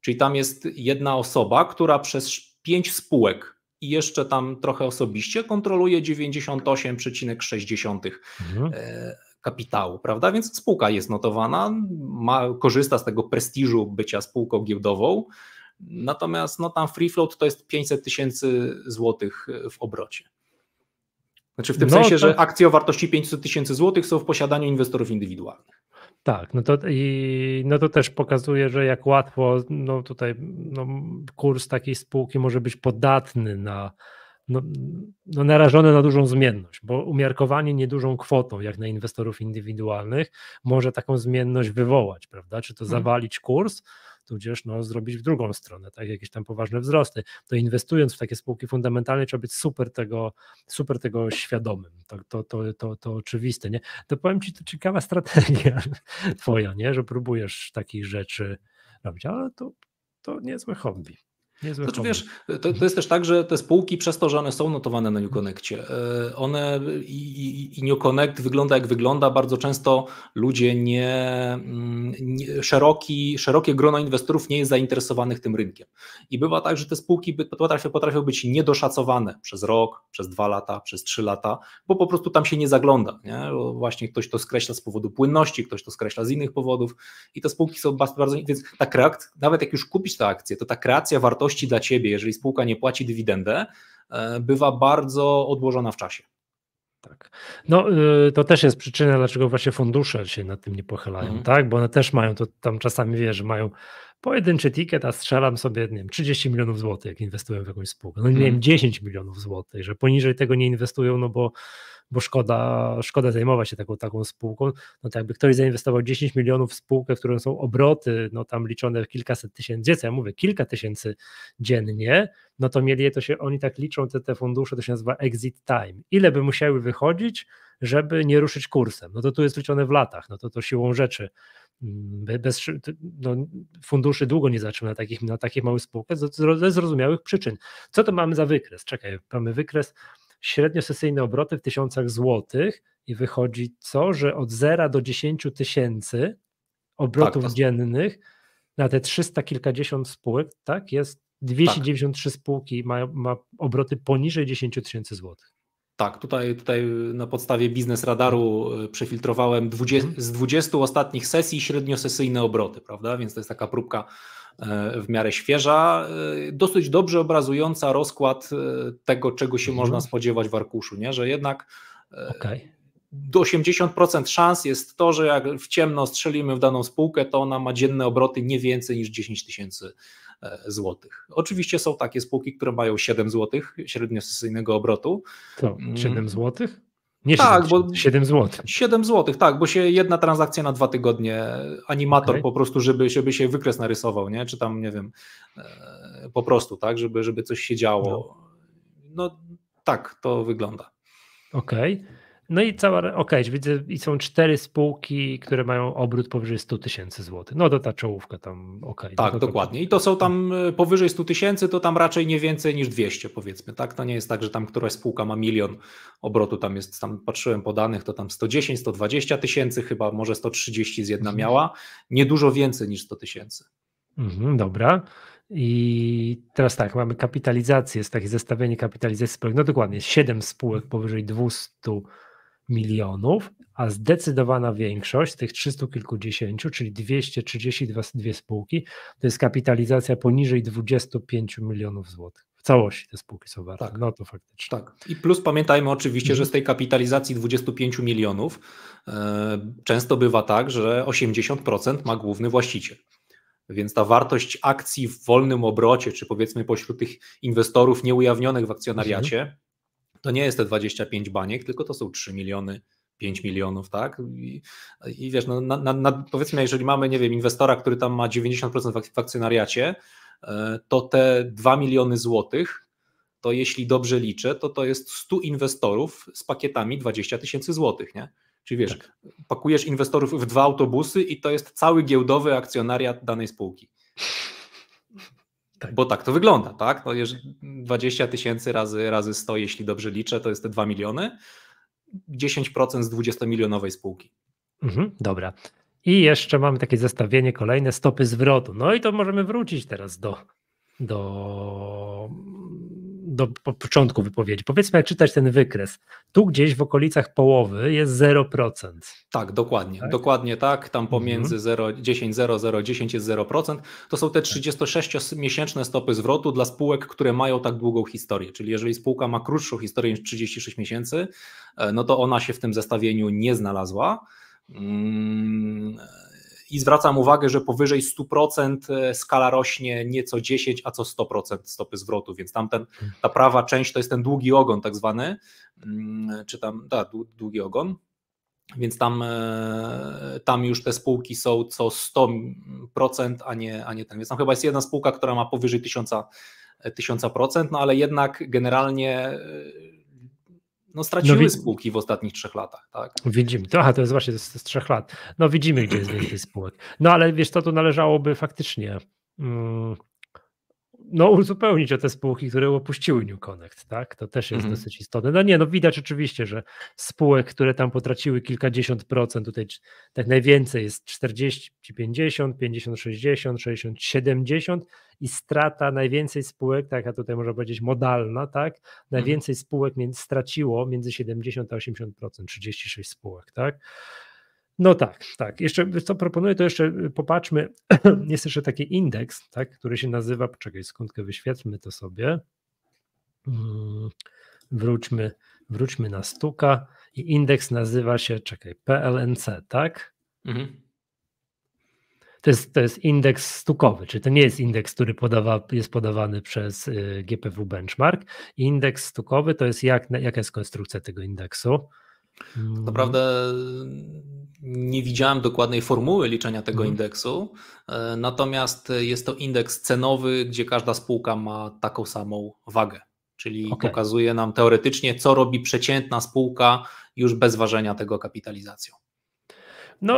Czyli tam jest jedna osoba, która przez pięć spółek i jeszcze tam trochę osobiście kontroluje 98,6 mhm. E, kapitału, prawda? Więc spółka jest notowana, ma, korzysta z tego prestiżu bycia spółką giełdową. Natomiast no, tam free float to jest 500 tysięcy złotych w obrocie. Znaczy w tym no, sensie, to... że akcje o wartości 500 tysięcy złotych są w posiadaniu inwestorów indywidualnych. Tak, no to, i, no to też pokazuje, że jak łatwo no tutaj no, kurs takiej spółki może być podatny na, no, no, narażone na dużą zmienność, bo umiarkowanie niedużą kwotą, jak na inwestorów indywidualnych, może taką zmienność wywołać, prawda? Czy to mhm. zawalić kurs, tudzież no, zrobić w drugą stronę, tak, jakieś tam poważne wzrosty. To inwestując w takie spółki fundamentalne, trzeba być super tego, super tego świadomym. To, to, to, to, to oczywiste. Nie? To powiem ci, to ciekawa strategia twoja, nie? że próbujesz takich rzeczy robić, ale to, to niezłe hobby. Niezłe znaczy, wiesz, to, to, jest też tak, że te spółki przez to, że one są notowane na NewConnectie, e, one i, i, i wygląda jak wygląda, bardzo często ludzie nie, mm, nie, szeroki, szerokie grono inwestorów nie jest zainteresowanych tym rynkiem. I bywa tak, że te spółki potrafią, potrafią być niedoszacowane przez rok, przez dwa lata, przez trzy lata, bo po prostu tam się nie zagląda. Nie? Bo właśnie ktoś to skreśla z powodu płynności, ktoś to skreśla z innych powodów i te spółki są bardzo, bardzo więc ta kreacja, nawet jak już kupić tę akcję, to ta kreacja wartości wartości dla ciebie, jeżeli spółka nie płaci dywidendę, e, bywa bardzo odłożona w czasie. Tak. No, y, to też jest przyczyna, dlaczego właśnie fundusze się nad tym nie pochylają, mhm. tak? Bo one też mają, to tam czasami wie, że mają pojedynczy ticket, a strzelam sobie, nie wiem, 30 milionów złotych, jak inwestują w jakąś spółkę. No nie mhm. wiem, 10 milionów złotych, że poniżej tego nie inwestują, no bo bo szkoda, szkoda zajmować się taką, taką spółką. No tak, jakby ktoś zainwestował 10 milionów w spółkę, w którą są obroty, no tam liczone kilkaset tysięcy, co ja mówię, kilka tysięcy dziennie, no to mieli to się, oni tak liczą te, te fundusze, to się nazywa exit time. Ile by musiały wychodzić, żeby nie ruszyć kursem? No to tu jest liczone w latach, no to to siłą rzeczy. Mm, bez, no, funduszy długo nie zaczynają na takich, na takich małych spółkach ze zrozumiałych przyczyn. Co to mamy za wykres? Czekaj, mamy wykres średnio sesyjne obroty w tysiącach złotych i wychodzi co, że od 0 do 10 tysięcy obrotów tak, to... dziennych na te 300 kilkadziesiąt spółek, tak, jest 293 tak. spółki ma, ma obroty poniżej 10 tysięcy złotych. Tak, tutaj, tutaj na podstawie biznes radaru y, przefiltrowałem 20, mhm. z 20 ostatnich sesji sesyjne obroty, prawda? Więc to jest taka próbka w miarę świeża, e, dosyć dobrze obrazująca rozkład e, tego, czego się mhm. można spodziewać w arkuszu, nie? że jednak e, okay. do 80% szans jest to, że jak w ciemno strzelimy w daną spółkę, to ona ma dzienne obroty nie więcej niż 10 tysięcy złotych. Oczywiście są takie spółki, które mają 7 złotych średnio sesyjnego obrotu. 7 mm. złotych? Nie tak, 7, bo 7 zł. 7 zł, tak, bo się jedna transakcja na dwa tygodnie, animator okay. po prostu, żeby, żeby się wykres narysował, nie? czy tam, nie wiem, e, po prostu, tak, żeby, żeby coś się działo. No, no tak to wygląda. Okej. Okay. No i cała, okej, okay, widzę, i są cztery spółki, które mają obrót powyżej 100 tysięcy złotych. No to ta czołówka tam, okej. Okay, no tak, to dokładnie. I to są tam e, powyżej 100 tysięcy, to tam raczej nie więcej niż 200 powiedzmy, tak? To nie jest tak, że tam któraś spółka ma milion obrotu, tam jest, tam patrzyłem po danych, to tam 110, 120 tysięcy chyba, może 130 z jedna mhm. miała, niedużo więcej niż 100 tysięcy. Mhm, dobra. I teraz tak, mamy kapitalizację, jest takie zestawienie kapitalizacji spółek, no dokładnie, 7 spółek powyżej 200 milionów, a zdecydowana większość tych 300 kilkudziesięciu, czyli 232 spółki, to jest kapitalizacja poniżej 25 milionów złotych. W całości te spółki są warte. Tak. No to faktycznie. Tak. I plus pamiętajmy oczywiście, że z mhm. tej kapitalizacji 25 milionów e, często bywa tak, że 80% ma główny właściciel. Więc ta wartość akcji w wolnym obrocie, czy powiedzmy pośród tych inwestorów nieujawnionych w akcjonariacie, mhm to nie jest te 25 baniek, tylko to są 3 miliony 5 milionów, tak? I, i wiesz, no, na, na, powiedzmy, jeżeli mamy, nie wiem, inwestora, który tam ma 90% w akcjonariacie, e, to te 2 miliony złotych, to jeśli dobrze liczę, to to jest 100 inwestorów z pakietami 20 tysięcy złotych, nie? Czyli wiesz, tak. pakujesz inwestorów w dwa autobusy i to jest cały giełdowy akcjonariat danej spółki. Tak. Bo tak to wygląda, tak? No, 20 tysięcy razy, razy 100, jeśli dobrze liczę, to jest te 2 miliony. 10% z 20-milionowej spółki. Mhm, dobra. I jeszcze mamy takie zestawienie kolejne, stopy zwrotu. No i to możemy wrócić teraz do, do do po początku wypowiedzi. Powiedzmy, jak czytać ten wykres. Tu gdzieś w okolicach połowy jest 0%. Tak, dokładnie. Tak? Dokładnie tak. Tam mhm. pomiędzy mhm. 0, 10, 0, 0, 10 jest 0%. To są te 36-miesięczne tak. stopy zwrotu dla spółek, które mają tak długą historię. Czyli jeżeli spółka ma krótszą historię niż 36 miesięcy, e, no to ona się w tym zestawieniu nie znalazła. Hmm i zwracam uwagę, że powyżej 100% e, skala rośnie nieco 10, a co 100% stopy zwrotu, więc tamten, ta prawa część to jest ten długi ogon tak zwany, mm, czy tam, tak, długi ogon, więc tam, e, tam już te spółki są co 100%, a nie, a nie ten. Więc tam chyba jest jedna spółka, która ma powyżej 1000%, 1000% no ale jednak generalnie e, no straciły no, spółki w ostatnich trzech latach. Tak? Widzimy, to, aha, to jest właśnie z, z trzech lat. No widzimy, gdzie jest więcej spółek. No ale wiesz, to tu należałoby faktycznie... Mm, no, uzupełnić o te spółki, które opuściły New Connect, tak? To też jest mm dosyć istotne. No nie, no widać oczywiście, że spółek, które tam potraciły kilkadziesiąt procent, tutaj tak najwięcej jest 40, 50, 50, 60, 60, 70 i strata najwięcej spółek, tak, a tutaj można powiedzieć modalna, tak? Mhm. Najwięcej mm spółek straciło między 70 a 80%, 36 spółek, tak? No tak, tak. Jeszcze co proponuję, to jeszcze y, popatrzmy. Jest jeszcze taki indeks, tak, który się nazywa. Poczekaj, skądkę wyświetlmy to sobie. Mm, wróćmy, wróćmy na stuka. I indeks nazywa się, czekaj, PLNC, tak? Mhm. To jest, to jest indeks stukowy, czyli to nie jest indeks, który podawa, jest podawany przez y, GPW Benchmark. Indeks stukowy to jest jak, jaka jest konstrukcja tego indeksu. Mhm. naprawdę nie widziałem dokładnej formuły liczenia tego mhm. indeksu, e, natomiast jest to indeks cenowy, gdzie każda spółka ma taką samą wagę, czyli okay. pokazuje nam teoretycznie, co robi przeciętna spółka już bez ważenia tego kapitalizacją. No,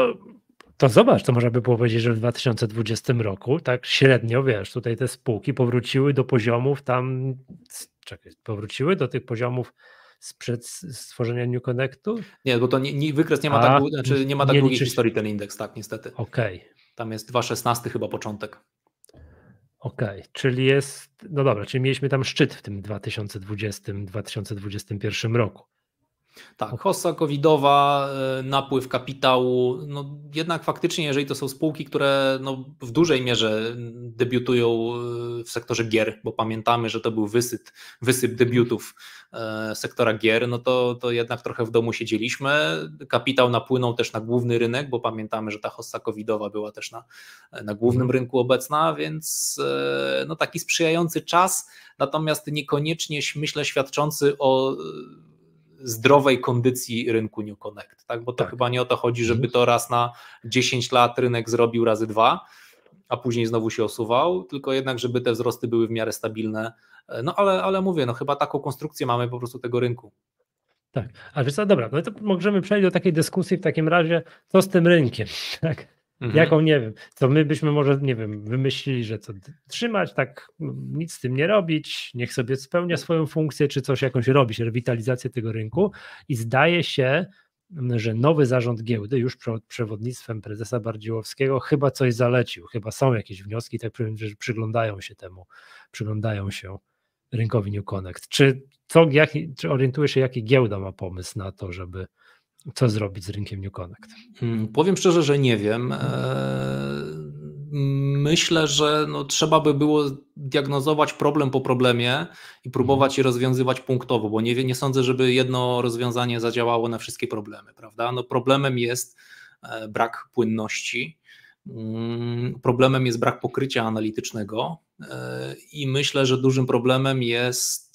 to zobacz, to można by było powiedzieć, że w 2020 roku, tak średnio, wiesz, tutaj te spółki powróciły do poziomów tam, czekaj, powróciły do tych poziomów sprzed stworzenia New Connectu? Nie, bo to nie, nie wykres nie ma tak, A, znaczy nie ma tak nie długiej historii ten indeks, tak, niestety. Okej. Okay. Tam jest 2.16 chyba początek. Okej, okay, czyli jest, no dobra, czyli mieliśmy tam szczyt w tym 2020-2021 roku. Tak, hossa covidowa, e, napływ kapitału, no jednak faktycznie, jeżeli to są spółki, które no w dużej mierze debiutują e, w sektorze gier, bo pamiętamy, że to był wysyp, wysyp debiutów e, sektora gier, no to, to jednak trochę w domu siedzieliśmy. Kapitał napłynął też na główny rynek, bo pamiętamy, że ta hossa covidowa była też na, na głównym mhm. rynku obecna, więc no taki sprzyjający czas, natomiast niekoniecznie myślę świadczący o zdrowej kondycji rynku New Connect, tak? bo to tak. chyba nie o to chodzi, żeby mhm. to raz na 10 lat rynek zrobił razy dwa, a później znowu się osuwał, tylko jednak, żeby te wzrosty były w miarę stabilne. E, no ale, ale mówię, no chyba taką konstrukcję mamy po prostu tego rynku. Tak, a więc, co, dobra, no to możemy przejść do takiej dyskusji w takim razie, co z tym rynkiem, tak? Mhm. Jaką nie wiem, to my byśmy może, nie wiem, wymyślili, że co trzymać, tak nic z tym nie robić, niech sobie spełnia swoją funkcję, czy coś jakąś robić, rewitalizację tego rynku. I zdaje się, że nowy zarząd giełdy już pod przewodnictwem prezesa Bardziłowskiego chyba coś zalecił, chyba są jakieś wnioski, tak powiem, że przyglądają się temu, przyglądają się rynkowi New Connect. Czy, co, jak, czy orientujesz się, jaki giełda ma pomysł na to, żeby co zrobić z rynkiem New Connect? Mm, powiem szczerze, że nie wiem. E, myślę, że no, trzeba by było diagnozować problem po problemie i próbować je rozwiązywać punktowo, bo nie, nie sądzę, żeby jedno rozwiązanie zadziałało na wszystkie problemy, prawda? No, problemem jest e, brak płynności, mm, problemem jest brak pokrycia analitycznego e, i myślę, że dużym problemem jest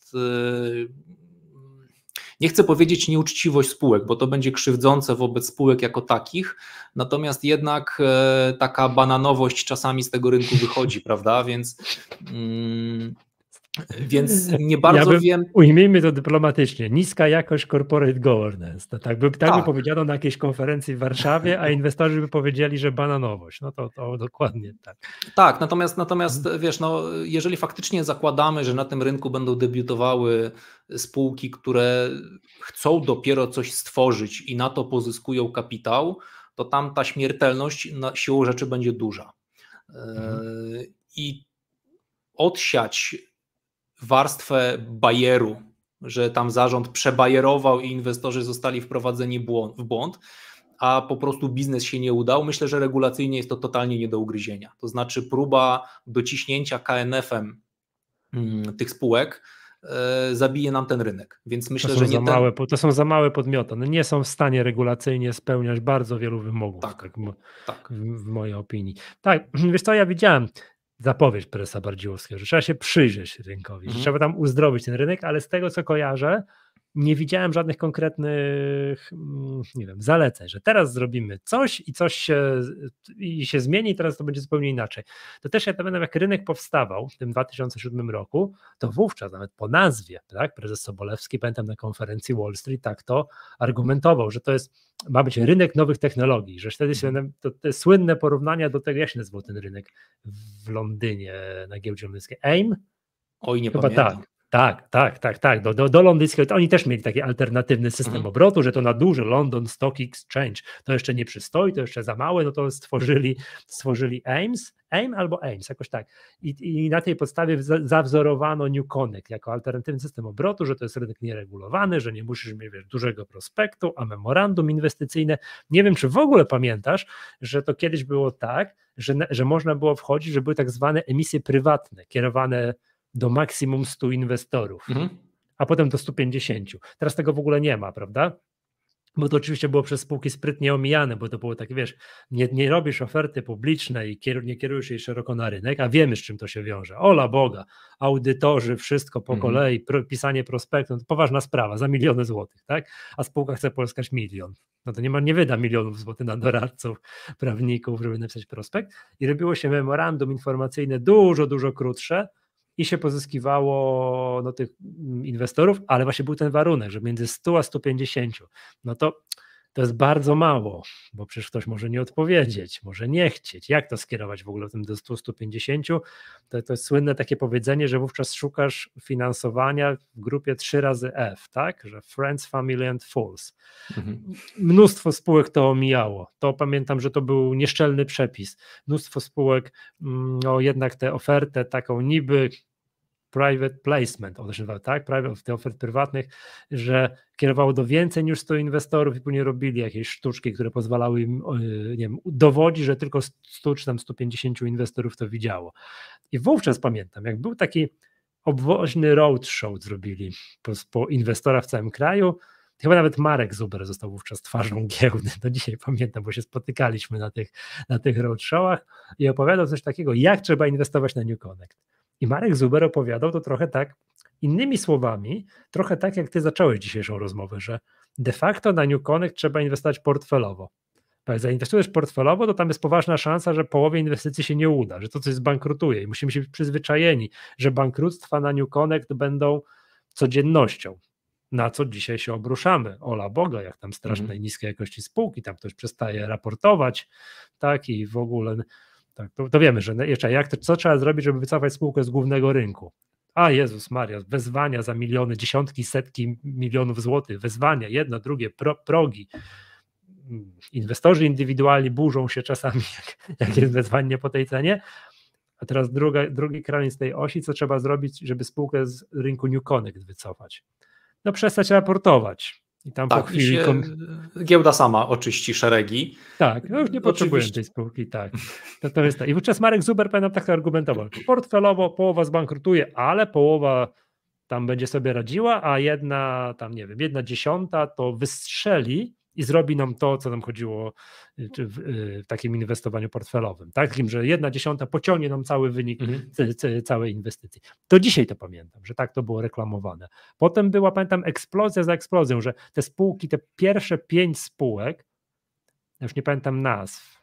nie chcę powiedzieć nieuczciwość spółek, bo to będzie krzywdzące wobec spółek jako takich, natomiast jednak e, taka bananowość czasami z tego rynku wychodzi, prawda? Więc. Mm, więc nie bardzo ja bym, wiem. Ujmijmy to dyplomatycznie. Niska jakość corporate governance. To tak by, tak by tak. powiedziano na jakiejś konferencji w Warszawie, a inwestorzy by powiedzieli, że bananowość. No to, to dokładnie tak. Tak, natomiast, natomiast wiesz, no, jeżeli faktycznie zakładamy, że na tym rynku będą debiutowały spółki, które chcą dopiero coś stworzyć i na to pozyskują kapitał, to tam ta śmiertelność na siłą rzeczy będzie duża. Mhm. E, I odsiać warstwę bajeru, że tam zarząd przebajerował i inwestorzy zostali wprowadzeni w błąd, a po prostu biznes się nie udał. Myślę, że regulacyjnie jest to totalnie nie do ugryzienia. To znaczy próba dociśnięcia KNF-em mm, tych spółek e, zabije nam ten rynek. Więc myślę, to że nie za ten... to są za małe podmioty. One nie są w stanie regulacyjnie spełniać bardzo wielu wymogów. Tak, tak, w, tak. w mojej opinii. Tak, wiesz co, ja widziałem zapowiedź prezesa Bardziłowskiego, że trzeba się przyjrzeć rynkowi, mhm. że trzeba tam uzdrowić ten rynek, ale z tego co kojarzę, nie widziałem żadnych konkretnych, mm, nie wiem, zaleceń, że teraz zrobimy coś i coś się, i się zmieni, i teraz to będzie zupełnie inaczej. To też ja pamiętam, jak rynek powstawał w tym 2007 roku, to wówczas nawet po nazwie, tak, prezes Sobolewski, pamiętam na konferencji Wall Street, tak to argumentował, że to jest, ma być rynek nowych technologii, że wtedy się, mhm. to te słynne porównania do tego, jak się nazywał ten rynek w Londynie na giełdzie londyńskiej, AIM? Oj, nie Chyba pamiętam. tak. Tak, tak, tak, tak. Do, do, do londyńskiego oni też mieli taki alternatywny system mhm. obrotu, że to na duży London Stock Exchange to jeszcze nie przystoi, to jeszcze za małe, no to stworzyli, stworzyli AIMS, AIM albo AIMS, jakoś tak. I, I, na tej podstawie zawzorowano New Connect jako alternatywny system obrotu, że to jest rynek nieregulowany, że nie musisz mieć wiesz, dużego prospektu, a memorandum inwestycyjne. Nie wiem, czy w ogóle pamiętasz, że to kiedyś było tak, że, że można było wchodzić, że były tak zwane emisje prywatne, kierowane do maksimum 100 inwestorów, mhm. a potem do 150. Teraz tego w ogóle nie ma, prawda? Bo to oczywiście było przez spółki sprytnie omijane, bo to było takie, wiesz, nie, nie robisz oferty publicznej i kieru, nie kierujesz jej szeroko na rynek, a wiemy, z czym to się wiąże. Ola Boga, audytorzy, wszystko po mhm. kolei, pro, pisanie prospektu, no to poważna sprawa, za miliony złotych, tak? A spółka chce polskać milion. No to nie, ma, nie wyda milionów złotych na doradców, prawników, żeby napisać prospekt. I robiło się memorandum informacyjne dużo, dużo krótsze, i się pozyskiwało no, tych mm, inwestorów, ale właśnie był ten warunek, że między 100 a 150, no to to jest bardzo mało, bo przecież ktoś może nie odpowiedzieć, może nie chcieć. Jak to skierować w ogóle w tym do 100-150? To, to jest słynne takie powiedzenie, że wówczas szukasz finansowania w grupie 3 razy F, tak? Że Friends, Family and Fools. Mhm. Mnóstwo spółek to omijało. To pamiętam, że to był nieszczelny przepis. Mnóstwo spółek, no jednak tę ofertę taką niby private placement, one się nazywa, tak, te oferty prywatnych, że kierowało do więcej niż 100 inwestorów i później robili jakieś sztuczki, które pozwalały im, nie wiem, dowodzić, że tylko 100 czy tam 150 inwestorów to widziało. I wówczas pamiętam, jak był taki obwoźny roadshow zrobili po, po inwestora w całym kraju, Chyba nawet Marek Zuber został wówczas twarzą giełdy. Do dzisiaj pamiętam, bo się spotykaliśmy na tych, na tych roadshowach i opowiadał coś takiego, jak trzeba inwestować na New Connect. I Marek Zuber opowiadał to trochę tak, innymi słowami, trochę tak jak ty zacząłeś dzisiejszą rozmowę, że de facto na New Connect trzeba inwestować portfelowo. Jak zainwestujesz portfelowo, to tam jest poważna szansa, że połowie inwestycji się nie uda, że to coś zbankrutuje i musimy się być przyzwyczajeni, że bankructwa na New Connect będą codziennością na co dzisiaj się obruszamy. Ola Boga, jak tam strasznej mhm. niskiej jakości spółki, tam ktoś przestaje raportować, tak i w ogóle tak, to, to wiemy, że jeszcze jak, to, co trzeba zrobić, żeby wycofać spółkę z głównego rynku? A Jezus Maria, wezwania za miliony, dziesiątki, setki milionów złotych, wezwania, jedno, drugie, pro, progi. Inwestorzy indywidualni burzą się czasami, jak, jak jest wezwanie po tej cenie. A teraz druga, drugi z tej osi, co trzeba zrobić, żeby spółkę z rynku New Connect wycofać? No przestać raportować. I tam tak, po chwili. Się... Giełda sama oczyści szeregi. Tak, no już nie potrzebujemy tej spółki, tak. To, to jest to. Tak. I wówczas Marek Zuber pamiętam tak argumentował. Portfelowo połowa zbankrutuje, ale połowa tam będzie sobie radziła, a jedna, tam nie wiem, jedna dziesiąta to wystrzeli i zrobi nam to, co nam chodziło y, y, w, takim inwestowaniu portfelowym. Takim, że jedna dziesiąta pociągnie nam cały wynik mhm. całej inwestycji. To dzisiaj to pamiętam, że tak to było reklamowane. Potem była, pamiętam, eksplozja za eksplozją, że te spółki, te pierwsze pięć spółek, już nie pamiętam nazw,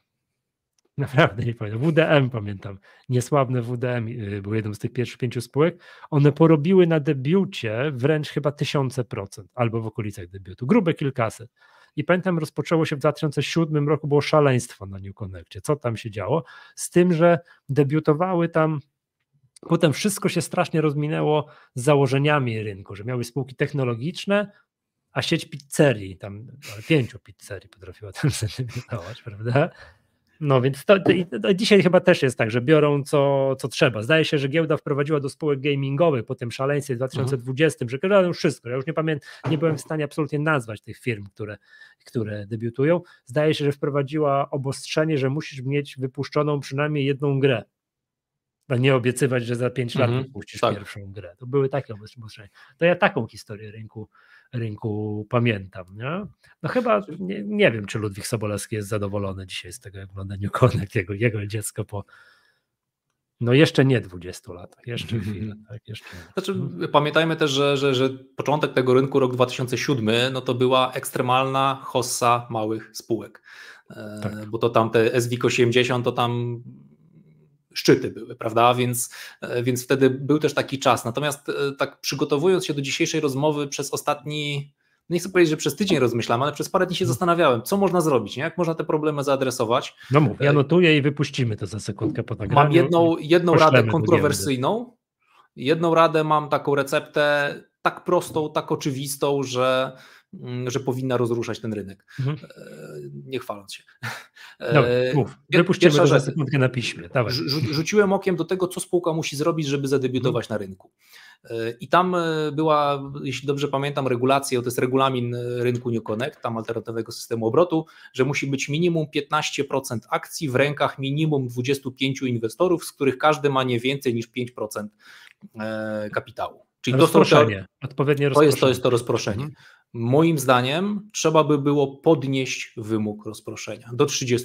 Naprawdę nie pamiętam. WDM pamiętam. Niesławne WDM y, był jedną z tych pierwszych pięciu spółek. One porobiły na debiucie wręcz chyba tysiące procent, albo w okolicach debiutu. Grube kilkaset i pamiętam rozpoczęło się w 2007 roku, było szaleństwo na New Connectie, co tam się działo, z tym, że debiutowały tam Potem wszystko się strasznie rozminęło z założeniami rynku, że miały spółki technologiczne, a sieć pizzerii, tam pięciu pizzerii potrafiła tam zdebiutować, prawda? No więc to, to, dzisiaj chyba też jest tak, że biorą co, co trzeba. Zdaje się, że giełda wprowadziła do spółek gamingowych po tym szaleństwie w 2020, mhm. że każdy już wszystko. Ja już nie pamiętam, nie byłem w stanie absolutnie nazwać tych firm, które, które debiutują. Zdaje się, że wprowadziła obostrzenie, że musisz mieć wypuszczoną przynajmniej jedną grę. A nie obiecywać, że za pięć mhm. lat wypuścisz tak. pierwszą grę. To były takie obostrzenia. To ja taką historię rynku rynku pamiętam. Nie? No chyba, nie, nie wiem, czy Ludwik Sobolewski jest zadowolony dzisiaj z tego, jak wygląda New Connect, jego, jego dziecko po no jeszcze nie 20 lat, jeszcze mhm. chwilę. Tak, jeszcze. Znaczy, mhm. pamiętajmy też, że, że, że początek tego rynku, rok 2007, no to była ekstremalna hossa małych spółek. E, tak. Bo to tam te SWIK 80, to tam szczyty były, prawda? Więc, e, więc wtedy był też taki czas. Natomiast e, tak przygotowując się do dzisiejszej rozmowy przez ostatni, no nie chcę powiedzieć, że przez tydzień rozmyślam, ale przez parę dni się mhm. zastanawiałem, co można zrobić, jak można te problemy zaadresować. No mów, ja e, notuję i wypuścimy to za sekundkę po nagraniu. Mam jedną, jedną radę kontrowersyjną, jedną radę mam taką receptę tak prostą, tak oczywistą, że Mm, że powinna rozruszać ten rynek. Mhm. E, nie chwaląc się. E, Dobra, mów. Wypuścimy to za na piśmie. Rzuciłem okiem do tego, co spółka musi zrobić, żeby zadebiutować mhm. na rynku. E, I tam była, jeśli dobrze pamiętam, regulacja, to jest regulamin rynku New Connect, tam alternatywnego systemu obrotu, że musi być minimum 15% akcji w rękach minimum 25 inwestorów, z których każdy ma nie więcej niż 5% kapitału. Czyli rozproszenie, to, to, odpowiednie rozproszenie. To jest, to jest to rozproszenie. Mhm. Moim zdaniem trzeba by było podnieść wymóg rozproszenia do 30%.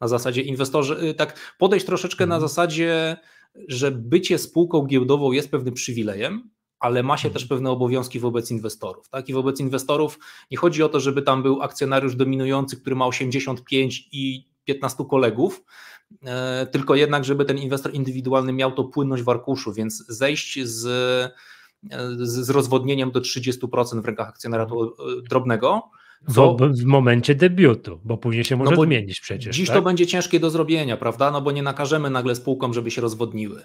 Na zasadzie inwestorzy, y, tak podejść troszeczkę na mhm. zasadzie, że bycie spółką giełdową jest pewnym przywilejem, ale ma się mhm. też pewne obowiązki wobec inwestorów. Tak? I wobec inwestorów nie chodzi o to, żeby tam był akcjonariusz dominujący, który ma 85 i 15 kolegów, e, tylko jednak, żeby ten inwestor indywidualny miał to płynność w arkuszu, więc zejść z, e, z rozwodnieniem do 30% w rękach akcjonariatu e, drobnego co... w momencie debiutu, bo później się no może no zmienić przecież. Dziś tak? to będzie ciężkie do zrobienia, prawda? No bo nie nakażemy nagle spółkom, żeby się rozwodniły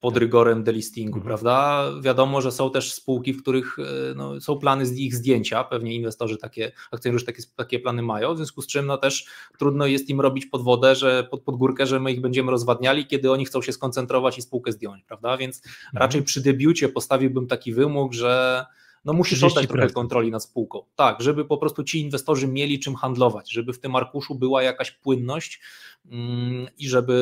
pod tak. rygorem delistingu, mhm. prawda? Wiadomo, że są też spółki, w których e, no, są plany z ich zdjęcia, pewnie inwestorzy takie, akcjonariusze takie, takie plany mają, w związku z czym no, też trudno jest im robić pod wodę, że pod, pod górkę, że my ich będziemy rozwadniali, kiedy oni chcą się skoncentrować i spółkę zdjąć, prawda? Więc mhm. raczej przy debiucie postawiłbym taki wymóg, że no musisz oddać trochę kontroli nad spółką. Tak, żeby po prostu ci inwestorzy mieli czym handlować, żeby w tym arkuszu była jakaś płynność mm, i żeby,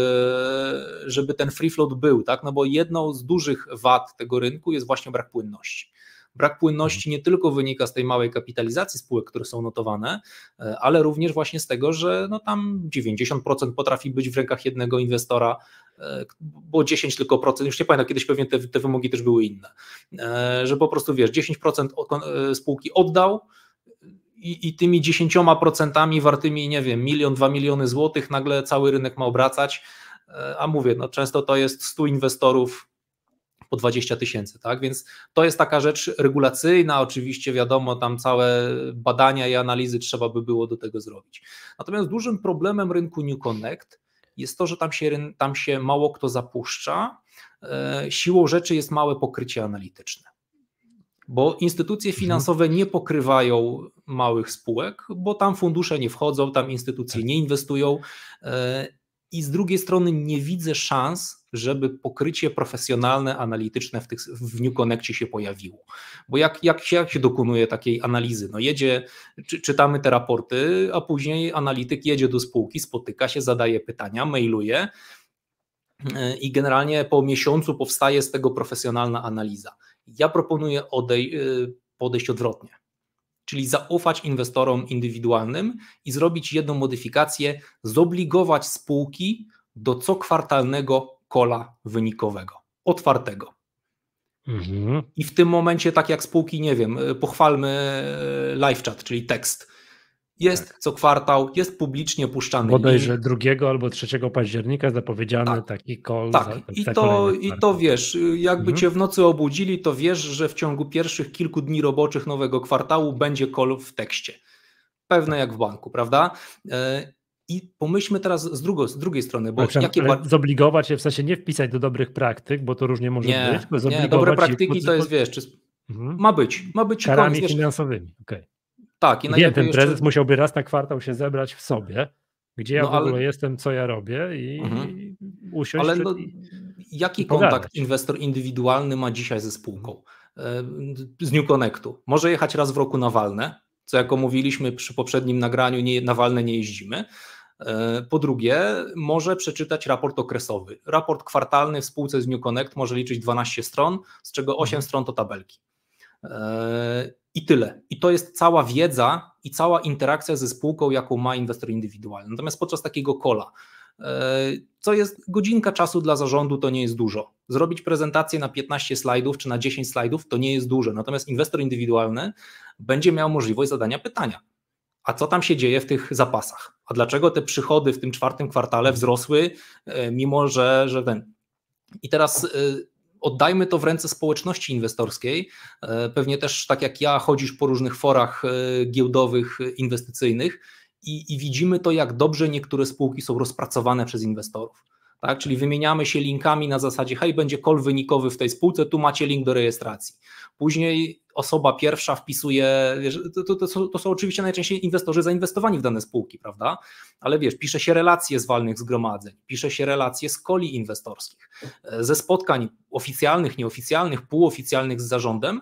żeby ten free float był, tak? No bo jedną z dużych wad tego rynku jest właśnie brak płynności. Brak płynności mhm. nie tylko wynika z tej małej kapitalizacji spółek, które są notowane, e, ale również właśnie z tego, że no tam 90% potrafi być w rękach jednego inwestora, e, bo 10 tylko procent, już nie pamiętam, kiedyś pewnie te, te wymogi też były inne, e, że po prostu wiesz, 10% spółki oddał, i, i tymi 10% wartymi, nie wiem, milion, dwa miliony złotych nagle cały rynek ma obracać. A mówię, no często to jest stu inwestorów, po 20 tysięcy, tak? Więc to jest taka rzecz regulacyjna, oczywiście wiadomo, tam całe badania i analizy trzeba by było do tego zrobić. Natomiast dużym problemem rynku New Connect jest to, że tam się, tam się mało kto zapuszcza, e, siłą rzeczy jest małe pokrycie analityczne. Bo instytucje mhm. finansowe nie pokrywają małych spółek, bo tam fundusze nie wchodzą, tam instytucje tak. nie inwestują e, i z drugiej strony nie widzę szans, żeby pokrycie profesjonalne, analityczne w, tych, w New Connectie się pojawiło. Bo jak, jak, się, jak się dokonuje takiej analizy? No jedzie, czy, czytamy te raporty, a później analityk jedzie do spółki, spotyka się, zadaje pytania, mailuje i generalnie po miesiącu powstaje z tego profesjonalna analiza. Ja proponuję odej, y, podejść odwrotnie czyli zaufać inwestorom indywidualnym i zrobić jedną modyfikację, zobligować spółki do cokwartalnego kola wynikowego, otwartego. Mhm. I w tym momencie, tak jak spółki, nie wiem, e, pochwalmy e, live chat, czyli tekst jest tak. co kwartał, jest publicznie puszczany. Bodajże link. 2 albo 3 października zapowiedziany tak. taki call. Tak, za, I, to, i to wiesz, jakby mhm. cię w nocy obudzili, to wiesz, że w ciągu pierwszych kilku dni roboczych nowego kwartału będzie call w tekście. Pewne tak. jak w banku, prawda? E, I pomyślmy teraz z, drugo, z drugiej strony, bo jakie bar... zobligować się, w sensie nie wpisać do dobrych praktyk, bo to różnie może nie, być. Nie, dobre praktyki to jest, wiesz, czy... mhm. ma być, ma być. Karami koniec, finansowymi, Okay. Tak, i Wiem, ten prezes jeszcze... musiałby raz na kwartał się zebrać w sobie, gdzie ja no, w ogóle jestem, co ja robię i mhm. usiąść. Ale no, jaki kontakt inwestor indywidualny ma dzisiaj ze spółką? E, z New Connectu. Może jechać raz w roku na walne, co jak omówiliśmy przy poprzednim nagraniu, nie, na walne nie jeździmy. E, po drugie, może przeczytać raport okresowy. Raport kwartalny w spółce z New Connect może liczyć 12 stron, z czego 8 mhm. stron to tabelki. I tyle. I to jest cała wiedza i cała interakcja ze spółką, jaką ma inwestor indywidualny. Natomiast podczas takiego kola, e, co jest godzinka czasu dla zarządu, to nie jest dużo. Zrobić prezentację na 15 slajdów czy na 10 slajdów to nie jest dużo. Natomiast inwestor indywidualny będzie miał możliwość zadania pytania. A co tam się dzieje w tych zapasach? A dlaczego te przychody w tym czwartym kwartale wzrosły, e, mimo że, że ten. I teraz e, oddajmy to w ręce społeczności inwestorskiej. E, pewnie też tak jak ja chodzisz po różnych forach e, giełdowych, e, inwestycyjnych i, i widzimy to, jak dobrze niektóre spółki są rozpracowane przez inwestorów. Tak? Czyli wymieniamy się linkami na zasadzie, hej, będzie kol wynikowy w tej spółce, tu macie link do rejestracji. Później osoba pierwsza wpisuje, wiesz, to, to, to, są oczywiście najczęściej inwestorzy zainwestowani w dane spółki, prawda? Ale wiesz, pisze się relacje z walnych zgromadzeń, pisze się relacje z koli inwestorskich, e, ze spotkań oficjalnych, nieoficjalnych, półoficjalnych z zarządem,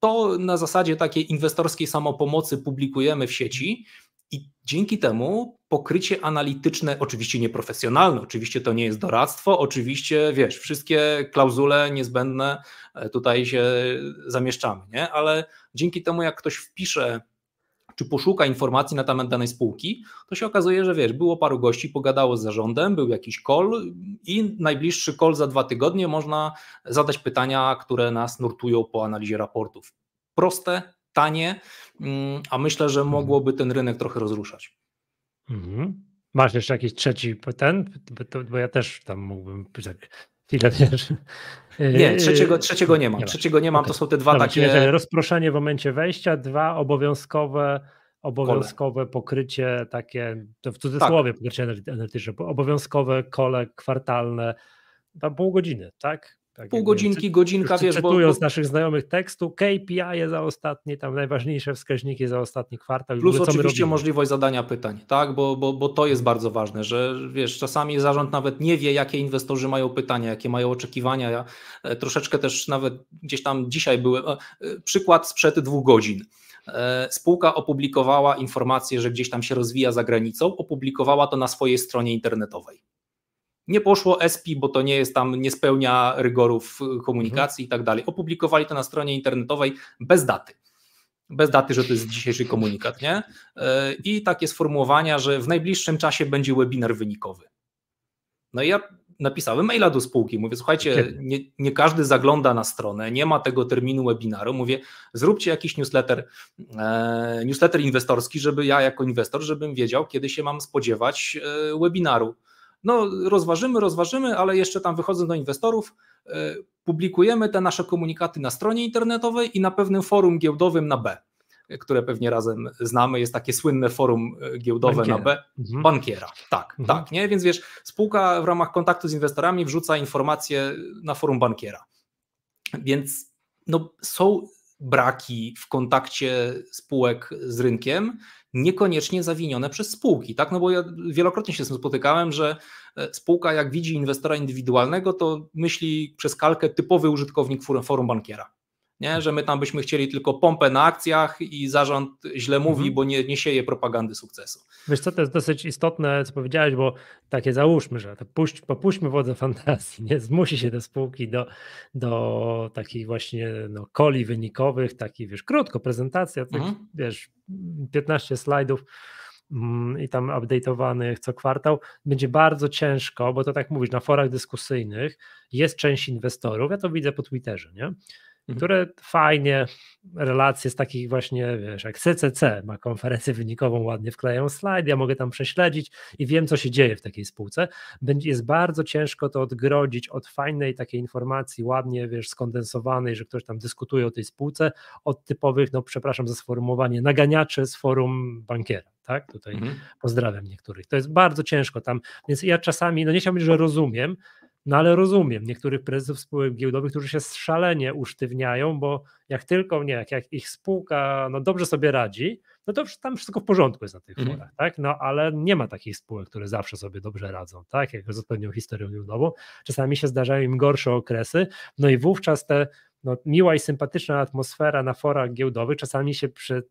to na zasadzie takiej inwestorskiej samopomocy publikujemy w sieci i dzięki temu pokrycie analityczne, oczywiście nieprofesjonalne, oczywiście to nie jest doradztwo, oczywiście wiesz, wszystkie klauzule niezbędne e, tutaj się zamieszczamy, nie? ale dzięki temu, jak ktoś wpisze czy poszuka informacji na temat danej spółki, to się okazuje, że wiesz, było paru gości, pogadało z zarządem, był jakiś call i najbliższy call za dwa tygodnie można zadać pytania, które nas nurtują po analizie raportów. Proste, tanie, mm, a myślę, że mhm. mogłoby ten rynek trochę rozruszać. Mhm. Masz jeszcze jakiś trzeci ten? Bo ja też tam mógłbym tak, chwilę wiesz? Nie, yy, trzeciego, trzeciego nie mam. Nie trzeciego nie mam, okay. to są te dwa Dobra, takie. Rozproszenie w momencie wejścia, dwa obowiązkowe, obowiązkowe kole. pokrycie takie, to w cudzysłowie tak. pokrycie energetyczne. obowiązkowe kole kwartalne, tam pół godziny, tak? Tak, Pół godzinki, wiem, godzinka, wiesz, bo... z naszych znajomych tekstu, KPI za ostatni, tam najważniejsze wskaźniki za ostatni kwartał. Plus oczywiście możliwość zadania pytań, tak, bo, bo, bo to jest bardzo ważne, że wiesz, czasami zarząd nawet nie wie, jakie inwestorzy mają pytania, jakie mają oczekiwania. Ja e, troszeczkę też nawet gdzieś tam dzisiaj byłem, e, przykład sprzed dwóch godzin. E, spółka opublikowała informację, że gdzieś tam się rozwija za granicą, opublikowała to na swojej stronie internetowej. Nie poszło SP, bo to nie jest tam, nie spełnia rygorów y, komunikacji i tak dalej. Opublikowali to na stronie internetowej bez daty bez daty, że to jest dzisiejszy komunikat, nie? E, I takie sformułowania, że w najbliższym czasie będzie webinar wynikowy. No i ja napisałem maila do spółki, mówię, słuchajcie, nie, nie, każdy zagląda na stronę, nie ma tego terminu webinaru, mówię, zróbcie jakiś newsletter, e, newsletter inwestorski, żeby ja jako inwestor, żebym wiedział, kiedy się mam spodziewać e, webinaru no rozważymy, rozważymy, ale jeszcze tam wychodzę do inwestorów, e, publikujemy te nasze komunikaty na stronie internetowej i na pewnym forum giełdowym na B, które pewnie razem znamy, jest takie słynne forum e, giełdowe bankiera. na B, mhm. bankiera, tak, mhm. tak, nie? Więc wiesz, spółka w ramach kontaktu z inwestorami wrzuca informacje na forum bankiera, więc no, są braki w kontakcie spółek z rynkiem niekoniecznie zawinione przez spółki, tak? No bo ja wielokrotnie się z tym spotykałem, że e, spółka jak widzi inwestora indywidualnego, to myśli przez kalkę typowy użytkownik forum bankiera nie? że my tam byśmy chcieli tylko pompę na akcjach i zarząd źle mówi, mhm. bo nie, nie sieje propagandy sukcesu. Wiesz co, to jest dosyć istotne, co powiedziałeś, bo takie załóżmy, że to puść, popuśćmy wodę fantazji, nie? zmusi się te spółki do, do takich właśnie no, koli wynikowych, takich wiesz, krótko prezentacja, tak, mhm. wiesz, 15 slajdów, mm, i tam update'owanych co kwartał, będzie bardzo ciężko, bo to tak mówisz, na forach dyskusyjnych jest część inwestorów, ja to widzę po Twitterze, nie? Mhm. które fajnie relacje z takich właśnie, wiesz, jak CCC ma konferencję wynikową, ładnie wkleją slajd, ja mogę tam prześledzić i wiem, co się dzieje w takiej spółce. Będzie, jest bardzo ciężko to odgrodzić od fajnej takiej informacji, ładnie, wiesz, skondensowanej, że ktoś tam dyskutuje o tej spółce, od typowych, no przepraszam za sformułowanie, naganiaczy z forum bankiera tak? Tutaj mhm. pozdrawiam niektórych. To jest bardzo ciężko tam, więc ja czasami, no nie chciałbym, że rozumiem, no ale rozumiem niektórych prezesów spółek giełdowych, którzy się szalenie usztywniają, bo jak tylko, nie, jak, jak ich spółka no dobrze sobie radzi, no to tam wszystko w porządku jest na tych mhm. forach, mm. tak? No ale nie ma takich spółek, które zawsze sobie dobrze radzą, tak? Jak z odpowiednią historią giełdową. Czasami się zdarzają im gorsze okresy, no i wówczas ta no, miła i sympatyczna atmosfera na forach giełdowych czasami się przed,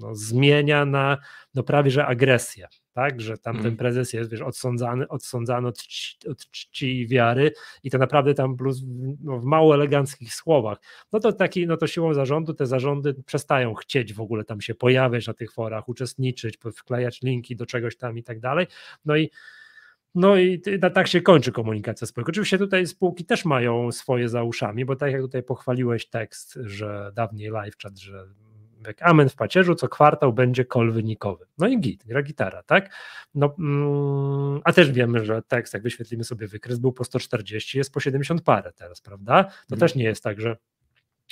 no, zmienia na no, prawie że agresję, tak, że tamten mm. prezes jest, wiesz, odsądzany, odsądzany od czci, od czci i wiary i to naprawdę tam plus no, w mało eleganckich słowach, no to taki, no to siłą zarządu te zarządy przestają chcieć w ogóle tam się pojawiać na tych forach, uczestniczyć, wklejać linki do czegoś tam i tak dalej, no i no i tak się kończy komunikacja spółek. Oczywiście tutaj spółki też mają swoje za uszami, bo tak jak tutaj pochwaliłeś tekst, że dawniej live chat, że jak amen w pacierzu, co kwartał będzie kol wynikowy. No i git, gra gitara, tak? No, mm, a też wiemy, że tekst, jak wyświetlimy sobie wykres, był po 140, jest po 70 parę teraz, prawda? To mhm. też nie jest tak, że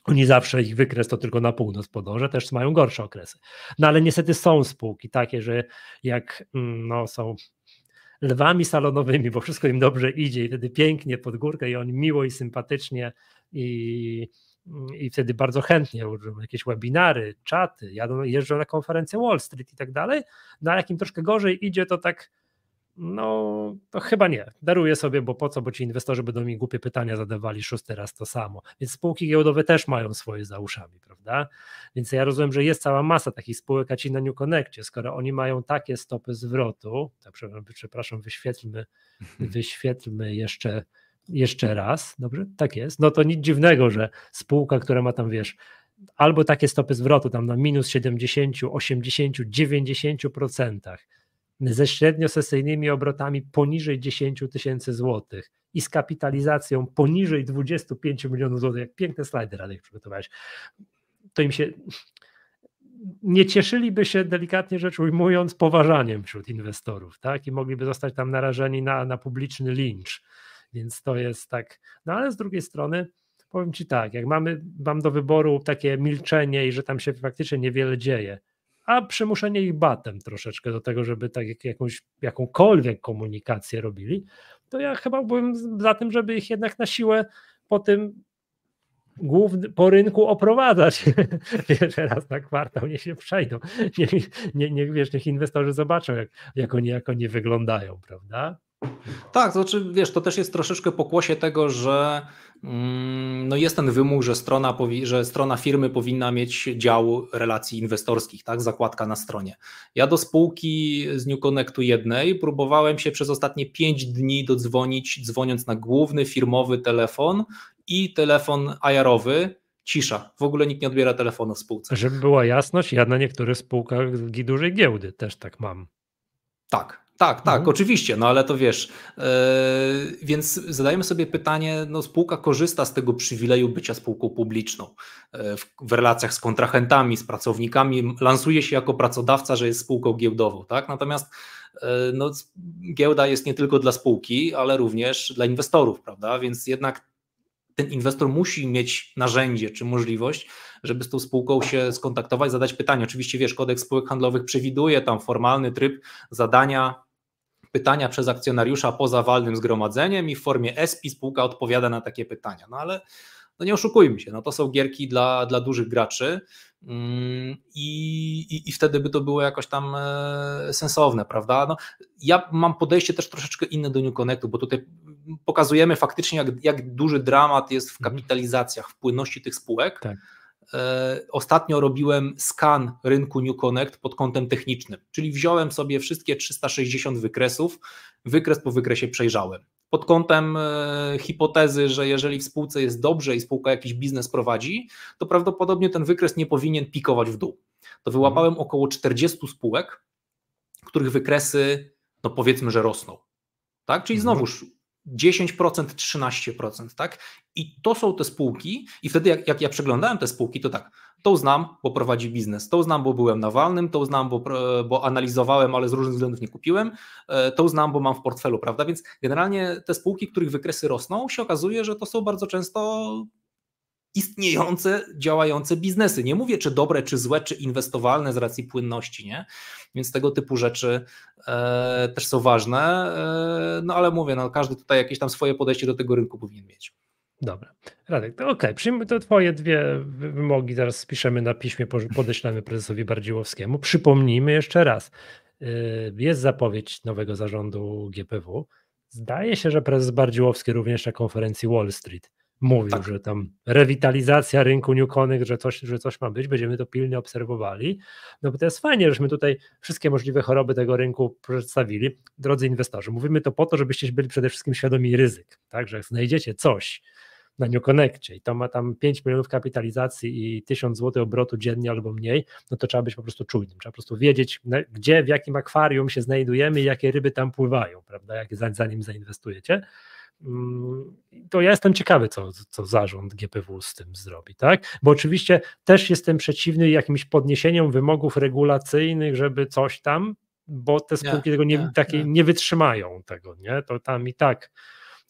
oni zawsze ich wykres to tylko na północ podąża, też mają gorsze okresy. No ale niestety są spółki takie, że jak mm, no, są lwami salonowymi, bo wszystko im dobrze idzie i wtedy pięknie pod górkę i oni miło i sympatycznie i i wtedy bardzo chętnie jakieś webinary, czaty, jadą, jeżdżą na konferencje Wall Street i tak dalej, no a jak im troszkę gorzej idzie, to tak no to chyba nie, daruję sobie, bo po co, bo ci inwestorzy będą mi głupie pytania zadawali szósty raz to samo, więc spółki giełdowe też mają swoje za uszami, prawda, więc ja rozumiem, że jest cała masa takich spółek, a ci na New Connectie, skoro oni mają takie stopy zwrotu, przepraszam, wyświetlmy, wyświetlmy jeszcze jeszcze raz, dobrze? Tak jest. No to nic dziwnego, że spółka, która ma tam, wiesz, albo takie stopy zwrotu tam na minus 70, 80, 90%, ze średniosesyjnymi obrotami poniżej 10 tysięcy złotych i z kapitalizacją poniżej 25 milionów złotych, jak piękne slajdy Radek przygotowałeś, to im się nie cieszyliby się delikatnie rzecz ujmując poważaniem wśród inwestorów, tak? I mogliby zostać tam narażeni na, na publiczny lincz więc to jest tak. No ale z drugiej strony powiem ci tak, jak mamy, mam do wyboru takie milczenie i że tam się faktycznie niewiele dzieje, a przymuszenie ich batem troszeczkę do tego, żeby tak jakąś, jakąkolwiek komunikację robili, to ja chyba byłem za tym, żeby ich jednak na siłę po tym główny, po rynku oprowadzać. wiesz, raz na kwartał niech się przejdą. Niech, nie, wiesz, niech inwestorzy zobaczą, jak, jak oni, jak oni wyglądają, prawda? Tak, to znaczy, wiesz, to też jest troszeczkę pokłosie tego, że mm, no jest ten wymóg, że strona, że strona firmy powinna mieć dział relacji inwestorskich, tak, zakładka na stronie. Ja do spółki z New Connectu jednej próbowałem się przez ostatnie pięć dni dodzwonić, dzwoniąc na główny firmowy telefon i telefon ajarowy, cisza. W ogóle nikt nie odbiera telefonu w spółce. Żeby była jasność, ja na niektórych spółkach dużej giełdy też tak mam. Tak, tak, tak, mhm. oczywiście, no ale to wiesz, e, więc zadajemy sobie pytanie, no spółka korzysta z tego przywileju bycia spółką publiczną e, w, w, relacjach z kontrahentami, z pracownikami, lansuje się jako pracodawca, że jest spółką giełdową, tak, natomiast e, no, giełda jest nie tylko dla spółki, ale również dla inwestorów, prawda, więc jednak ten inwestor musi mieć narzędzie czy możliwość, żeby z tą spółką się skontaktować, zadać pytanie. Oczywiście wiesz, kodeks spółek handlowych przewiduje tam formalny tryb zadania pytania przez akcjonariusza poza walnym zgromadzeniem i w formie ESPI spółka odpowiada na takie pytania. No ale no nie oszukujmy się, no to są gierki dla, dla dużych graczy mm, i, i, i wtedy by to było jakoś tam e, sensowne, prawda? No, ja mam podejście też troszeczkę inne do New Connectu, bo tutaj pokazujemy faktycznie, jak, jak duży dramat jest w mhm. kapitalizacjach, w płynności tych spółek. Tak E, ostatnio robiłem skan rynku New Connect pod kątem technicznym, czyli wziąłem sobie wszystkie 360 wykresów, wykres po wykresie przejrzałem. Pod kątem e, hipotezy, że jeżeli w spółce jest dobrze i spółka jakiś biznes prowadzi, to prawdopodobnie ten wykres nie powinien pikować w dół. To mhm. wyłapałem około 40 spółek, których wykresy, no powiedzmy, że rosną. Tak? Czyli mhm. znowuż 10%, 13%, tak? I to są te spółki, i wtedy jak, jak ja przeglądałem te spółki, to tak, to znam, bo prowadzi biznes, to znam, bo byłem na walnym, to znam, bo, bo analizowałem, ale z różnych względów nie kupiłem, e, to znam, bo mam w portfelu, prawda? Więc generalnie te spółki, których wykresy rosną, się okazuje, że to są bardzo często istniejące, działające biznesy. Nie mówię, czy dobre, czy złe, czy inwestowalne z racji płynności, nie? Więc tego typu rzeczy e, też są ważne, e, no ale mówię, no, każdy tutaj jakieś tam swoje podejście do tego rynku powinien mieć. Dobra. Radek, to okej, okay. przyjmijmy twoje dwie wymogi, zaraz spiszemy na piśmie, podeślemy prezesowi Bardziłowskiemu. Przypomnijmy jeszcze raz, y, jest zapowiedź nowego zarządu GPW. Zdaje się, że prezes Bardziłowski również na konferencji Wall Street mówił, tak. że tam rewitalizacja rynku Newconyk, że coś, że coś ma być, będziemy to pilnie obserwowali. No bo to jest fajnie, żeśmy tutaj wszystkie możliwe choroby tego rynku przedstawili. Drodzy inwestorzy, mówimy to po to, żebyście byli przede wszystkim świadomi ryzyk, tak, że jak znajdziecie coś, na New Connectie i to ma tam 5 milionów kapitalizacji i 1000 zł obrotu dziennie albo mniej, no to trzeba być po prostu czujnym, trzeba po prostu wiedzieć, gdzie, w jakim akwarium się znajdujemy i jakie ryby tam pływają, prawda, jak, zanim zainwestujecie mm, to ja jestem ciekawy, co, co zarząd GPW z tym zrobi, tak? Bo oczywiście też jestem przeciwny jakimś podniesieniom wymogów regulacyjnych, żeby coś tam, bo te spółki nie, tego nie, nie, nie. nie wytrzymają tego, nie? To tam i tak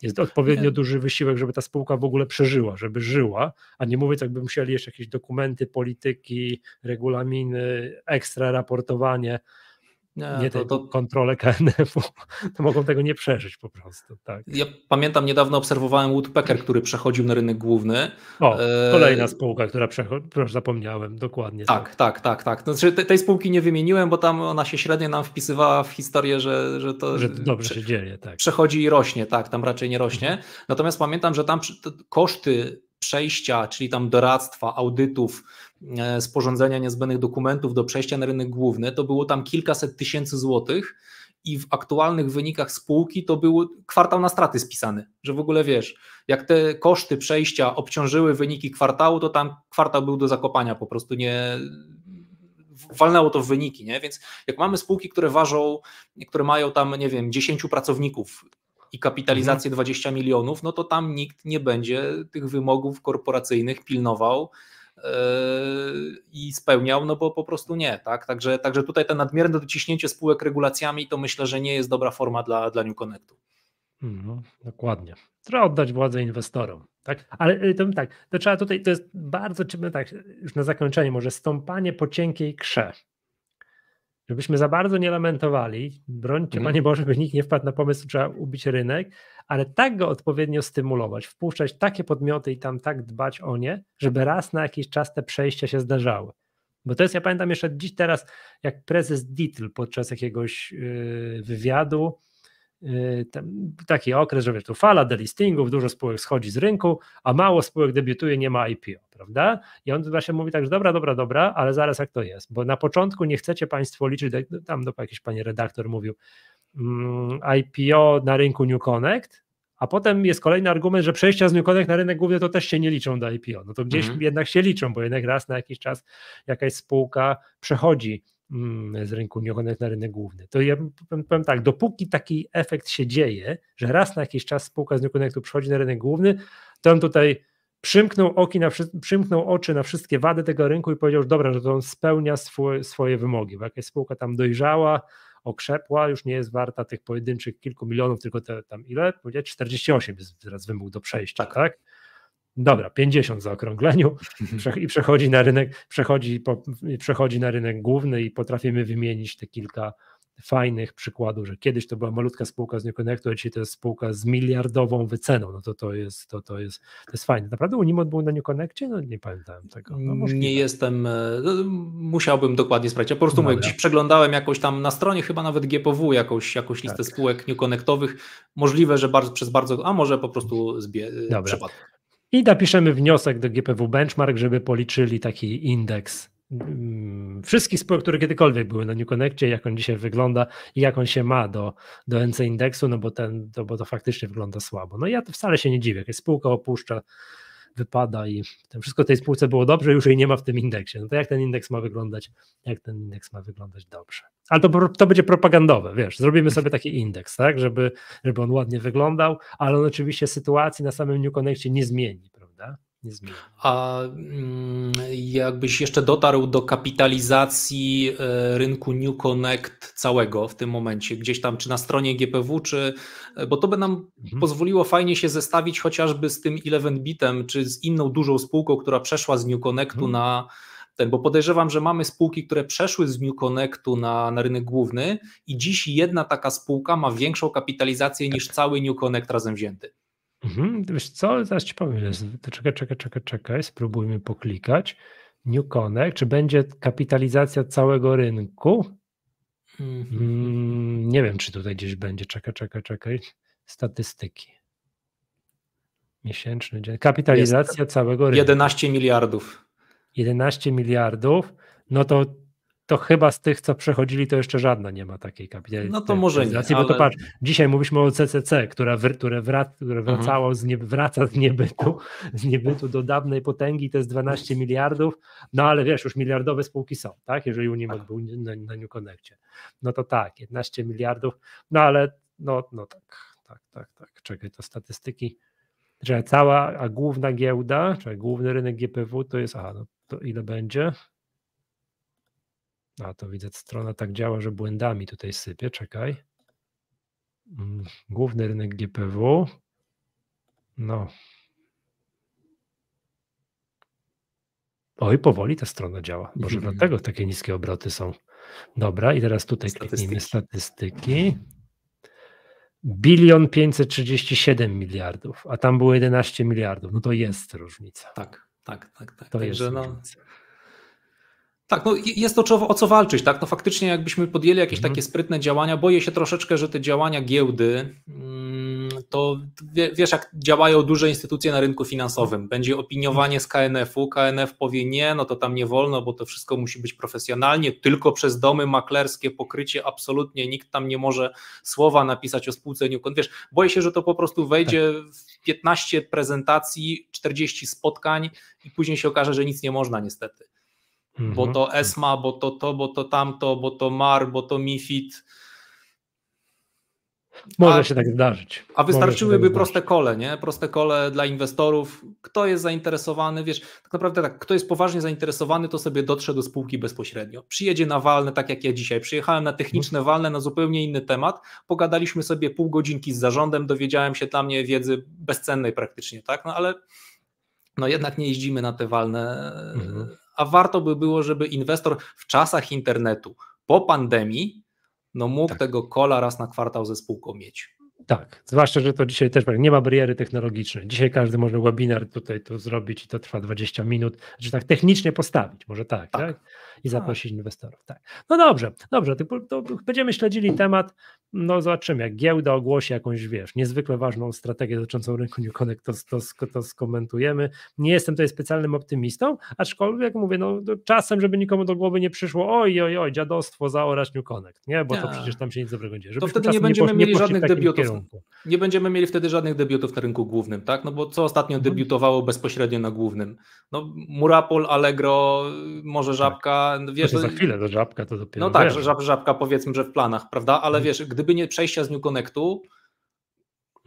jest odpowiednio duży wysiłek, żeby ta spółka w ogóle przeżyła, żeby żyła, a nie mówiąc, jakby musieli jeszcze jakieś dokumenty, polityki, regulaminy, ekstra raportowanie nie, nie to, to... kontrolę KNF-u, to mogą tego nie przeżyć po prostu. Tak. Ja pamiętam, niedawno obserwowałem Woodpecker, mm. który przechodził na rynek główny. O, e, kolejna spółka, która przechodzi, Proszę zapomniałem, dokładnie. Tak, tak, tak, tak. tak. No, znaczy, tej spółki nie wymieniłem, bo tam ona się średnio nam wpisywała w historię, że, że to że dobrze prze... się dzieje. Tak. Przechodzi i rośnie, tak, tam raczej nie rośnie. Mhm. Natomiast pamiętam, że tam koszty przejścia, czyli tam doradztwa, audytów, E, sporządzenia niezbędnych dokumentów do przejścia na rynek główny, to było tam kilkaset tysięcy złotych i w aktualnych wynikach spółki to był kwartał na straty spisany, że w ogóle wiesz, jak te koszty przejścia obciążyły wyniki kwartału, to tam kwartał był do zakopania, po prostu nie walnęło to w wyniki, nie? Więc jak mamy spółki, które ważą, które mają tam, nie wiem, 10 pracowników i kapitalizację mhm. 20 milionów, no to tam nikt nie będzie tych wymogów korporacyjnych pilnował Yy, i spełniał, no bo po prostu nie, tak? Także, także tutaj to nadmierne dociśnięcie spółek regulacjami to myślę, że nie jest dobra forma dla, dla New Connectu. Hmm, no, dokładnie. Trzeba oddać władzę inwestorom. Tak? Ale y, to tak, to trzeba tutaj, to jest bardzo, czy tak, już na zakończenie może, stąpanie po cienkiej krze. Żebyśmy za bardzo nie lamentowali, brońcie mm. Panie Boże, by nikt nie wpadł na pomysł, trzeba ubić rynek, ale tak go odpowiednio stymulować, wpuszczać takie podmioty i tam tak dbać o nie, żeby raz na jakiś czas te przejścia się zdarzały. Bo to jest, ja pamiętam jeszcze dziś teraz, jak prezes Dietl podczas jakiegoś yy, wywiadu, yy, taki okres, że wiesz, tu fala delistingów, dużo spółek schodzi z rynku, a mało spółek debiutuje, nie ma IPO, prawda? I on właśnie mówi tak, że dobra, dobra, dobra, ale zaraz jak to jest, bo na początku nie chcecie Państwo liczyć, tam do jakiś Pani redaktor mówił, Mm, IPO na rynku New Connect, a potem jest kolejny argument, że przejścia z New Connect na rynek główny to też się nie liczą do IPO. No to gdzieś mhm. jednak się liczą, bo jednak raz na jakiś czas jakaś spółka przechodzi mm, z rynku New Connect na rynek główny. To ja powiem, powiem tak, dopóki taki efekt się dzieje, że raz na jakiś czas spółka z New Connectu przechodzi na rynek główny, to on tutaj przymknął, oki na, przymknął oczy na wszystkie wady tego rynku i powiedział, że dobra, że to on spełnia swój, swoje wymogi, bo jakaś spółka tam dojrzała, okrzepła, już nie jest warta tych pojedynczych kilku milionów, tylko te, tam ile? Powiedzieć 48 jest teraz wymóg do przejścia, tak? tak? Dobra, 50 za okrągleniu i przechodzi na rynek, przechodzi, po, przechodzi na rynek główny i potrafimy wymienić te kilka fajnych przykładów, że kiedyś to była malutka spółka z New Connectu, a dzisiaj to jest spółka z miliardową wyceną, no to to jest, to, to jest, to jest fajne. Naprawdę Unimod był na New Connectie? No nie pamiętałem tego. No, mm, nie jestem, e, no, musiałbym dokładnie sprawdzić, ja po prostu no, mówię, gdzieś przeglądałem jakoś tam na stronie chyba nawet GPW jakąś, jakąś listę tak. spółek New Connectowych, możliwe, że bardzo, przez bardzo, a może po prostu zbie, e, przypadł. I napiszemy wniosek do GPW Benchmark, żeby policzyli taki indeks Mm, wszystkich spółek, które kiedykolwiek były na New Connectie, jak on dzisiaj wygląda i jak on się ma do, do NC indeksu, no bo, ten, to, bo to faktycznie wygląda słabo. No ja to wcale się nie dziwię, jak spółka opuszcza, wypada i wszystko tej spółce było dobrze, już jej nie ma w tym indeksie. No to jak ten indeks ma wyglądać, jak ten indeks ma wyglądać dobrze. Ale to, to będzie propagandowe, wiesz, zrobimy sobie taki indeks, tak, żeby, żeby on ładnie wyglądał, ale on oczywiście sytuacji na samym New Connectie nie zmieni, prawda? A mm, jakbyś jeszcze dotarł do kapitalizacji e, rynku New Connect całego w tym momencie, gdzieś tam czy na stronie GPW, czy e, bo to by nam mhm. pozwoliło fajnie się zestawić chociażby z tym 11 bitem, czy z inną dużą spółką, która przeszła z New Connectu mhm. na ten, bo podejrzewam, że mamy spółki, które przeszły z New Connectu na, na rynek główny i dziś jedna taka spółka ma większą kapitalizację tak. niż cały New Connect razem wzięty. Mhm, wiesz co, zaraz ci powiem, czekaj, czekaj, czekaj, czekaj, spróbujmy poklikać. New Connect, czy będzie kapitalizacja całego rynku? Mhm. Mm, nie wiem, czy tutaj gdzieś będzie, czekaj, czekaj, czekaj, statystyki. Miesięczny dzień. Kapitalizacja jest całego rynku. 11 miliardów. 11 miliardów, no to to chyba z tych, co przechodzili, to jeszcze żadna nie ma takiej kapitalizacji. No to może nie. Ale... Bo to patrz, dzisiaj mówiliśmy o CCC, która, które, wrac, które mhm. wracało z nie, wraca z niebytu, z niebytu do dawnej potęgi, to jest 12 miliardów, no ale wiesz, już miliardowe spółki są, tak? Jeżeli Unimed tak. był na, na New Connectie. No to tak, 11 miliardów, no ale no, no tak, tak, tak, tak. Czekaj, to statystyki, że cała, a główna giełda, czyli główny rynek GPW to jest, aha, no to ile będzie? A to widzę, strona tak działa, że błędami tutaj sypie. Czekaj. Mm, główny rynek GPW. No. Oj, powoli ta strona działa. Może mm dlatego takie niskie obroty są. Dobra, i teraz tutaj statystyki. kliknijmy statystyki. Bilion 537 miliardów, a tam było 11 miliardów. No to jest różnica. Tak, tak, tak. tak. To Także jest no, różnica. Tak, no jest to o co walczyć, tak? No faktycznie jakbyśmy podjęli jakieś mhm. takie sprytne działania, boję się troszeczkę, że te działania giełdy, mm, to wiesz jak działają duże instytucje na rynku finansowym, będzie opiniowanie z KNF-u, KNF powie nie, no to tam nie wolno, bo to wszystko musi być profesjonalnie, tylko przez domy maklerskie pokrycie, absolutnie nikt tam nie może słowa napisać o spółce Newcon, wiesz, boję się, że to po prostu wejdzie tak. w 15 prezentacji, 40 spotkań i później się okaże, że nic nie można niestety mhm. bo to ESMA, bo to to, bo to tamto, bo to MAR, bo to MIFID. Może a, się tak zdarzyć. A wystarczyłyby tak proste zdarzyć. kole, nie? Proste kole dla inwestorów. Kto jest zainteresowany, wiesz, tak naprawdę tak, kto jest poważnie zainteresowany, to sobie dotrze do spółki bezpośrednio. Przyjedzie na walne, tak jak ja dzisiaj. Przyjechałem na techniczne mhm. walne, na zupełnie inny temat. Pogadaliśmy sobie pół godzinki z zarządem, dowiedziałem się dla mnie wiedzy bezcennej praktycznie, tak? No ale no jednak nie jeździmy na te walne mhm a warto by było, żeby inwestor w czasach internetu po pandemii no mógł tak. tego kola raz na kwartał ze spółką mieć. Tak, zwłaszcza, że to dzisiaj też nie ma bariery technologicznej. Dzisiaj każdy może webinar tutaj tu zrobić i to trwa 20 minut, czy znaczy tak technicznie postawić, może tak, tak? tak? I tak. zaprosić inwestorów, tak. No dobrze, dobrze, to będziemy śledzili temat, no zobaczymy, jak giełda ogłosi jakąś, wiesz, niezwykle ważną strategię dotyczącą rynku New Connect, to, to, to skomentujemy. Nie jestem tutaj specjalnym optymistą, aczkolwiek mówię, no, no czasem, żeby nikomu do głowy nie przyszło, oj, oj, oj, dziadostwo zaorać New Connect, nie? Bo to tak. przecież tam się nic dobrego nie dzieje. to wtedy nie będziemy nie mieli żadnych debiutów nie będziemy mieli wtedy żadnych debiutów na rynku głównym, tak? No bo co ostatnio mhm. debiutowało bezpośrednio na głównym? No Murapol, Allegro, może tak. Żabka, tak. wiesz... za no chwilę to Żabka to dopiero... No tak, że żab, Żabka powiedzmy, że w planach, prawda? Ale mhm. wiesz, gdyby nie przejścia z New Connectu...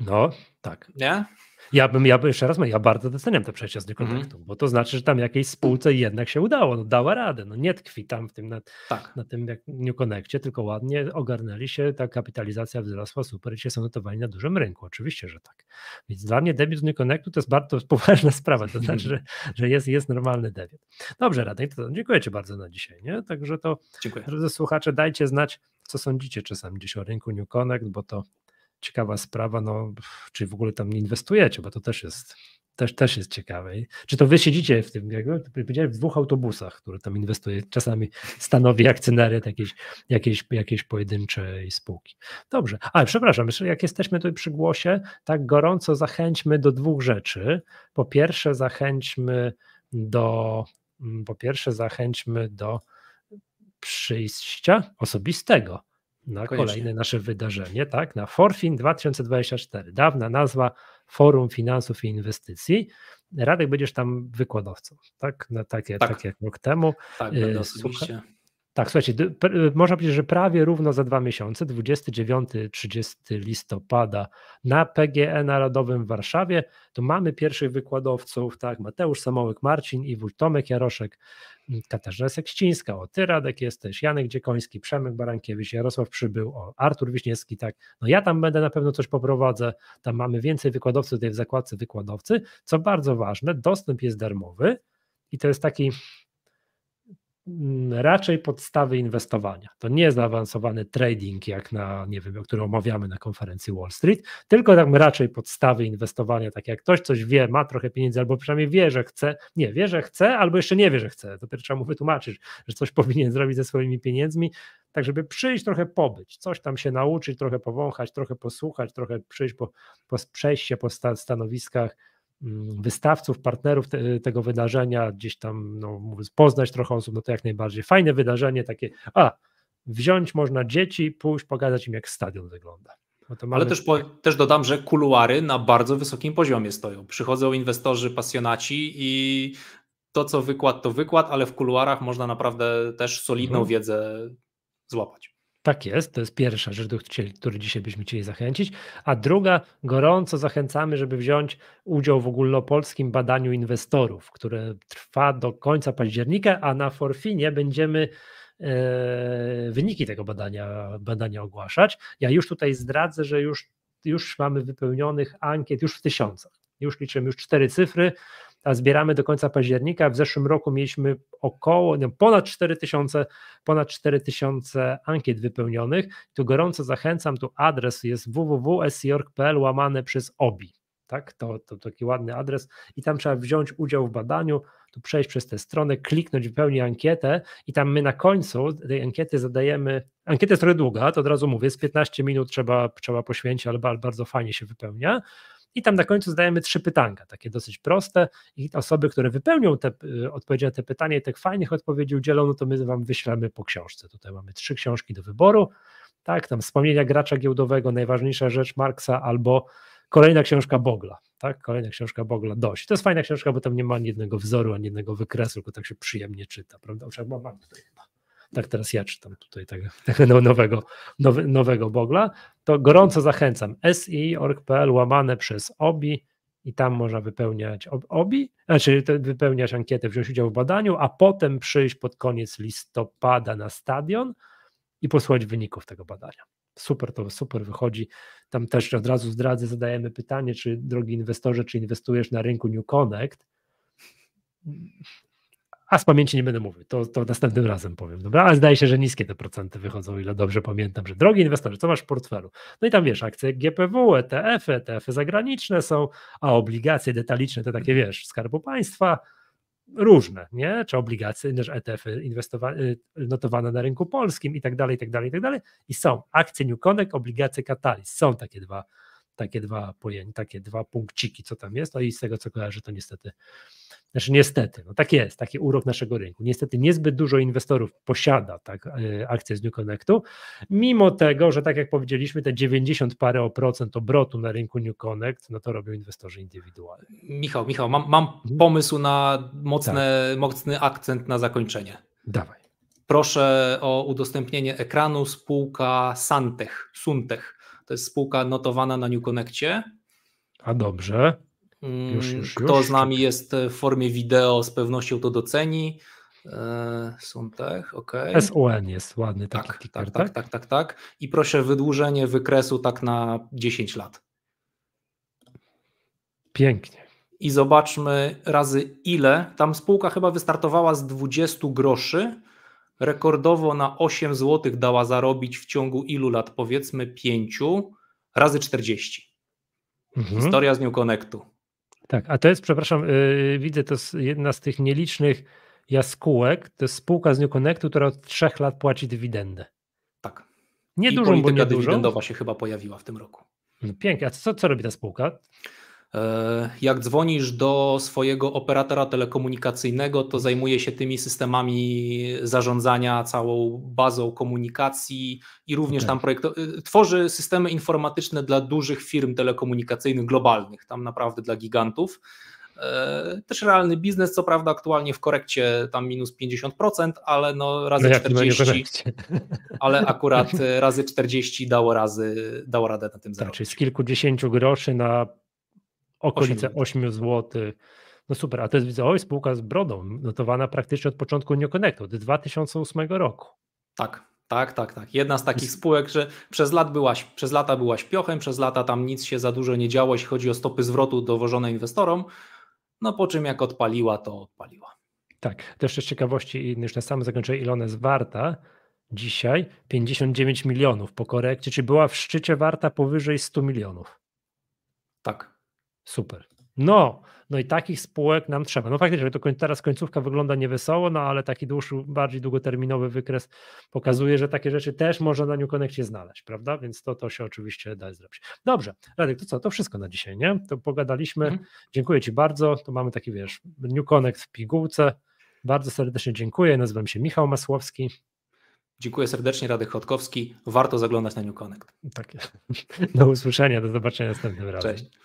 No, tak. Nie? Ja bym, ja bym, jeszcze raz ja bardzo doceniam te przejścia z mhm. niekontaktu, mm. bo to znaczy, że tam jakiejś spółce jednak się udało, no, dała radę, no nie tkwi tam w tym, na, tak. na tym jak New Connectie, tylko ładnie ogarnęli się, ta kapitalizacja wzrosła, super, się są notowani na dużym rynku, oczywiście, że tak. Więc dla mnie debiut z New Connectu to jest bardzo poważna sprawa, to znaczy, że, że jest, jest normalny debiut. Dobrze, Radek, to dziękuję Ci bardzo na dzisiaj, nie? Także to, Dziękuję. drodzy słuchacze, dajcie znać, co sądzicie czasami dziś o rynku New Connect, bo to ciekawa sprawa, no, czy w ogóle tam nie inwestujecie, bo to też jest, też, też jest ciekawe. Czy to wy siedzicie w tym, jak powiedziałem, w dwóch autobusach, które tam inwestuje, czasami stanowi akcjonariat jakiejś, jakiejś, jakiejś pojedynczej spółki. Dobrze, ale przepraszam, jeszcze jak jesteśmy tutaj przy głosie, tak gorąco zachęćmy do dwóch rzeczy. Po pierwsze zachęćmy do, mm, po pierwsze zachęćmy do przyjścia osobistego na Koniecznie. kolejne nasze wydarzenie, tak? Na Forfin 2024. Dawna nazwa Forum Finansów i Inwestycji. Radek, będziesz tam wykładowcą, tak? No, tak, tak. tak jak rok temu. Tak, y, będę Słucha... Tak, słuchajcie, y, można powiedzieć, że prawie równo za dwa miesiące, 29-30 listopada na PGE Narodowym w Warszawie, to mamy pierwszych wykładowców, tak, Mateusz Samołek, Marcin i Tomek Jaroszek, mm, Katarzyna Sekścińska, o Ty Radek jesteś, Janek Dziekoński, Przemek Barankiewicz, Jarosław Przybył, o Artur Wiśniewski, tak, no ja tam będę na pewno coś poprowadzę, tam mamy więcej wykładowców tutaj w zakładce wykładowcy, co bardzo ważne, dostęp jest darmowy i to jest taki Mm, raczej podstawy inwestowania. To nie zaawansowany trading, jak na, nie wiem, o którym omawiamy na konferencji Wall Street, tylko tam raczej podstawy inwestowania, tak jak ktoś coś wie, ma trochę pieniędzy, albo przynajmniej wie, że chce, nie, wie, że chce, albo jeszcze nie wie, że chce, to trzeba mu wytłumaczyć, że coś powinien zrobić ze swoimi pieniędzmi, tak żeby przyjść, trochę pobyć, coś tam się nauczyć, trochę powąchać, trochę posłuchać, trochę przyjść, po, po, przejść się po sta, stanowiskach, Mm, wystawców, partnerów te, tego wydarzenia, gdzieś tam no, poznać trochę osób, no to jak najbardziej. Fajne wydarzenie, takie, a wziąć można dzieci, pójść, pogadać im, jak stadion wygląda. No mamy... Ale też, po, też dodam, że kuluary na bardzo wysokim poziomie stoją. Przychodzą inwestorzy, pasjonaci i to, co wykład, to wykład, ale w kuluarach można naprawdę też solidną mhm. wiedzę złapać. Tak jest, to jest pierwsza rzecz, do której dzisiaj byśmy chcieli zachęcić. A druga, gorąco zachęcamy, żeby wziąć udział w ogólnopolskim badaniu inwestorów, które trwa do końca października, a na Forfinie będziemy e, wyniki tego badania, badania ogłaszać. Ja już tutaj zdradzę, że już, już mamy wypełnionych ankiet już w tysiącach już liczymy już cztery cyfry, a zbieramy do końca października. W zeszłym roku mieliśmy około, no ponad 4000, ponad 4000 ankiet wypełnionych. Tu gorąco zachęcam, tu adres jest www.sjork.pl łamane przez OBI. Tak, to, to taki ładny adres i tam trzeba wziąć udział w badaniu, tu przejść przez tę stronę, kliknąć, wypełnić ankietę i tam my na końcu tej ankiety zadajemy, ankieta jest trochę długa, to od razu mówię, z 15 minut trzeba, trzeba poświęcić, ale bardzo fajnie się wypełnia i tam na końcu zdajemy trzy pytanka, takie dosyć proste i osoby, które wypełnią te y, odpowiedzi na te pytania i tych fajnych odpowiedzi udzielą, no to my wam wyślemy po książce. Tutaj mamy trzy książki do wyboru, tak, tam wspomnienia gracza giełdowego, najważniejsza rzecz Marksa albo kolejna książka Bogla, tak, kolejna książka Bogla, dość. To jest fajna książka, bo tam nie ma ani jednego wzoru, ani jednego wykresu, tylko tak się przyjemnie czyta, prawda? mam tutaj chyba tak teraz ja czytam tutaj tego, tego no, nowego, nowy, nowego bogla, to gorąco zachęcam si.org.pl łamane przez obi i tam można wypełniać obi, znaczy wypełniać ankietę, wziąć udział w badaniu, a potem przyjść pod koniec listopada na stadion i posłuchać wyników tego badania. Super to super wychodzi. Tam też od razu zdradzę, zadajemy pytanie, czy drogi inwestorze, czy inwestujesz na rynku New Connect? A z pamięci nie będę mówił, to, to następnym razem powiem, dobra? Ale zdaje się, że niskie te procenty wychodzą, ile dobrze pamiętam, że drogi inwestorze, co masz w portfelu? No i tam wiesz, akcje GPW, ETF, ETF-y zagraniczne są, a obligacje detaliczne, te takie wiesz, Skarbu Państwa, różne, nie? Czy obligacje, też ETF-y y, notowane na rynku polskim i tak dalej, i tak dalej, i tak dalej. I są akcje Newconek, obligacje Catalyst, są takie dwa takie dwa pojęcia, takie dwa punkciki, co tam jest, no i z tego co kojarzę, to niestety, znaczy niestety, no tak jest, taki urok naszego rynku. Niestety niezbyt dużo inwestorów posiada tak, e, akcje z New Connectu, mimo tego, że tak jak powiedzieliśmy, te 90 parę procent obrotu na rynku New Connect, no to robią inwestorzy indywidualni. Michał, Michał, mam, mam mhm. pomysł na mocne, tak. mocny akcent na zakończenie. Dawaj. Proszę o udostępnienie ekranu spółka Santech, Suntech to jest spółka notowana na New Connectie. A dobrze. Mm, już, już, Kto z nami jest w formie wideo, z pewnością to doceni. E, Suntech, ok. SON jest ładny taki tak, ticker, tak, tak, tak, tak, tak, tak. I proszę wydłużenie wykresu tak na 10 lat. Pięknie. I zobaczmy razy ile. Tam spółka chyba wystartowała z 20 groszy rekordowo na 8 zł dała zarobić w ciągu ilu lat? Powiedzmy 5 razy 40. Mhm. Historia z New Connectu. Tak, a to jest, przepraszam, yy, widzę, to jest jedna z tych nielicznych jaskółek, to jest spółka z New Connectu, która od trzech lat płaci dywidendę. Tak. Nie dużo, bo nie dywidendowa dużą. się chyba pojawiła w tym roku. No pięknie, a co, co robi ta spółka? E, jak dzwonisz do swojego operatora telekomunikacyjnego, to zajmuje się tymi systemami zarządzania całą bazą komunikacji i również tam tak. projekt y, tworzy systemy informatyczne dla dużych firm telekomunikacyjnych globalnych, tam naprawdę dla gigantów. E, też realny biznes, co prawda aktualnie w korekcie tam minus 50%, ale no razy no 40, ale akurat y, razy 40 dało, razy, dało radę na tym tak, zarobić. Tak, czyli z kilkudziesięciu groszy na okolice 8 zł. No super, a to jest widzę, oj, spółka z brodą, notowana praktycznie od początku New od 2008 roku. Tak, tak, tak, tak. Jedna z takich spółek, że przez, lat byłaś, przez lata byłaś piochem, przez lata tam nic się za dużo nie działo, jeśli chodzi o stopy zwrotu dowożone inwestorom, no po czym jak odpaliła, to odpaliła. Tak, też z ciekawości, no już na samym zakończeniu, ile ona jest warta dzisiaj, 59 milionów po korekcie, czy była w szczycie warta powyżej 100 milionów? Tak. Super. No, no i takich spółek nam trzeba. No faktycznie, to teraz końcówka wygląda niewesoło, no ale taki dłuższy, bardziej długoterminowy wykres pokazuje, że takie rzeczy też można na New Connectie znaleźć, prawda? Więc to, to się oczywiście da zrobić. Dobrze, Radek, to co, to wszystko na dzisiaj, nie? To pogadaliśmy. Mhm. Dziękuję Ci bardzo. To mamy taki, wiesz, New Connect w pigułce. Bardzo serdecznie dziękuję. Nazywam się Michał Masłowski. Dziękuję serdecznie, Radek Chodkowski. Warto zaglądać na New Connect. Tak. Do usłyszenia, do zobaczenia następnym razem. Cześć.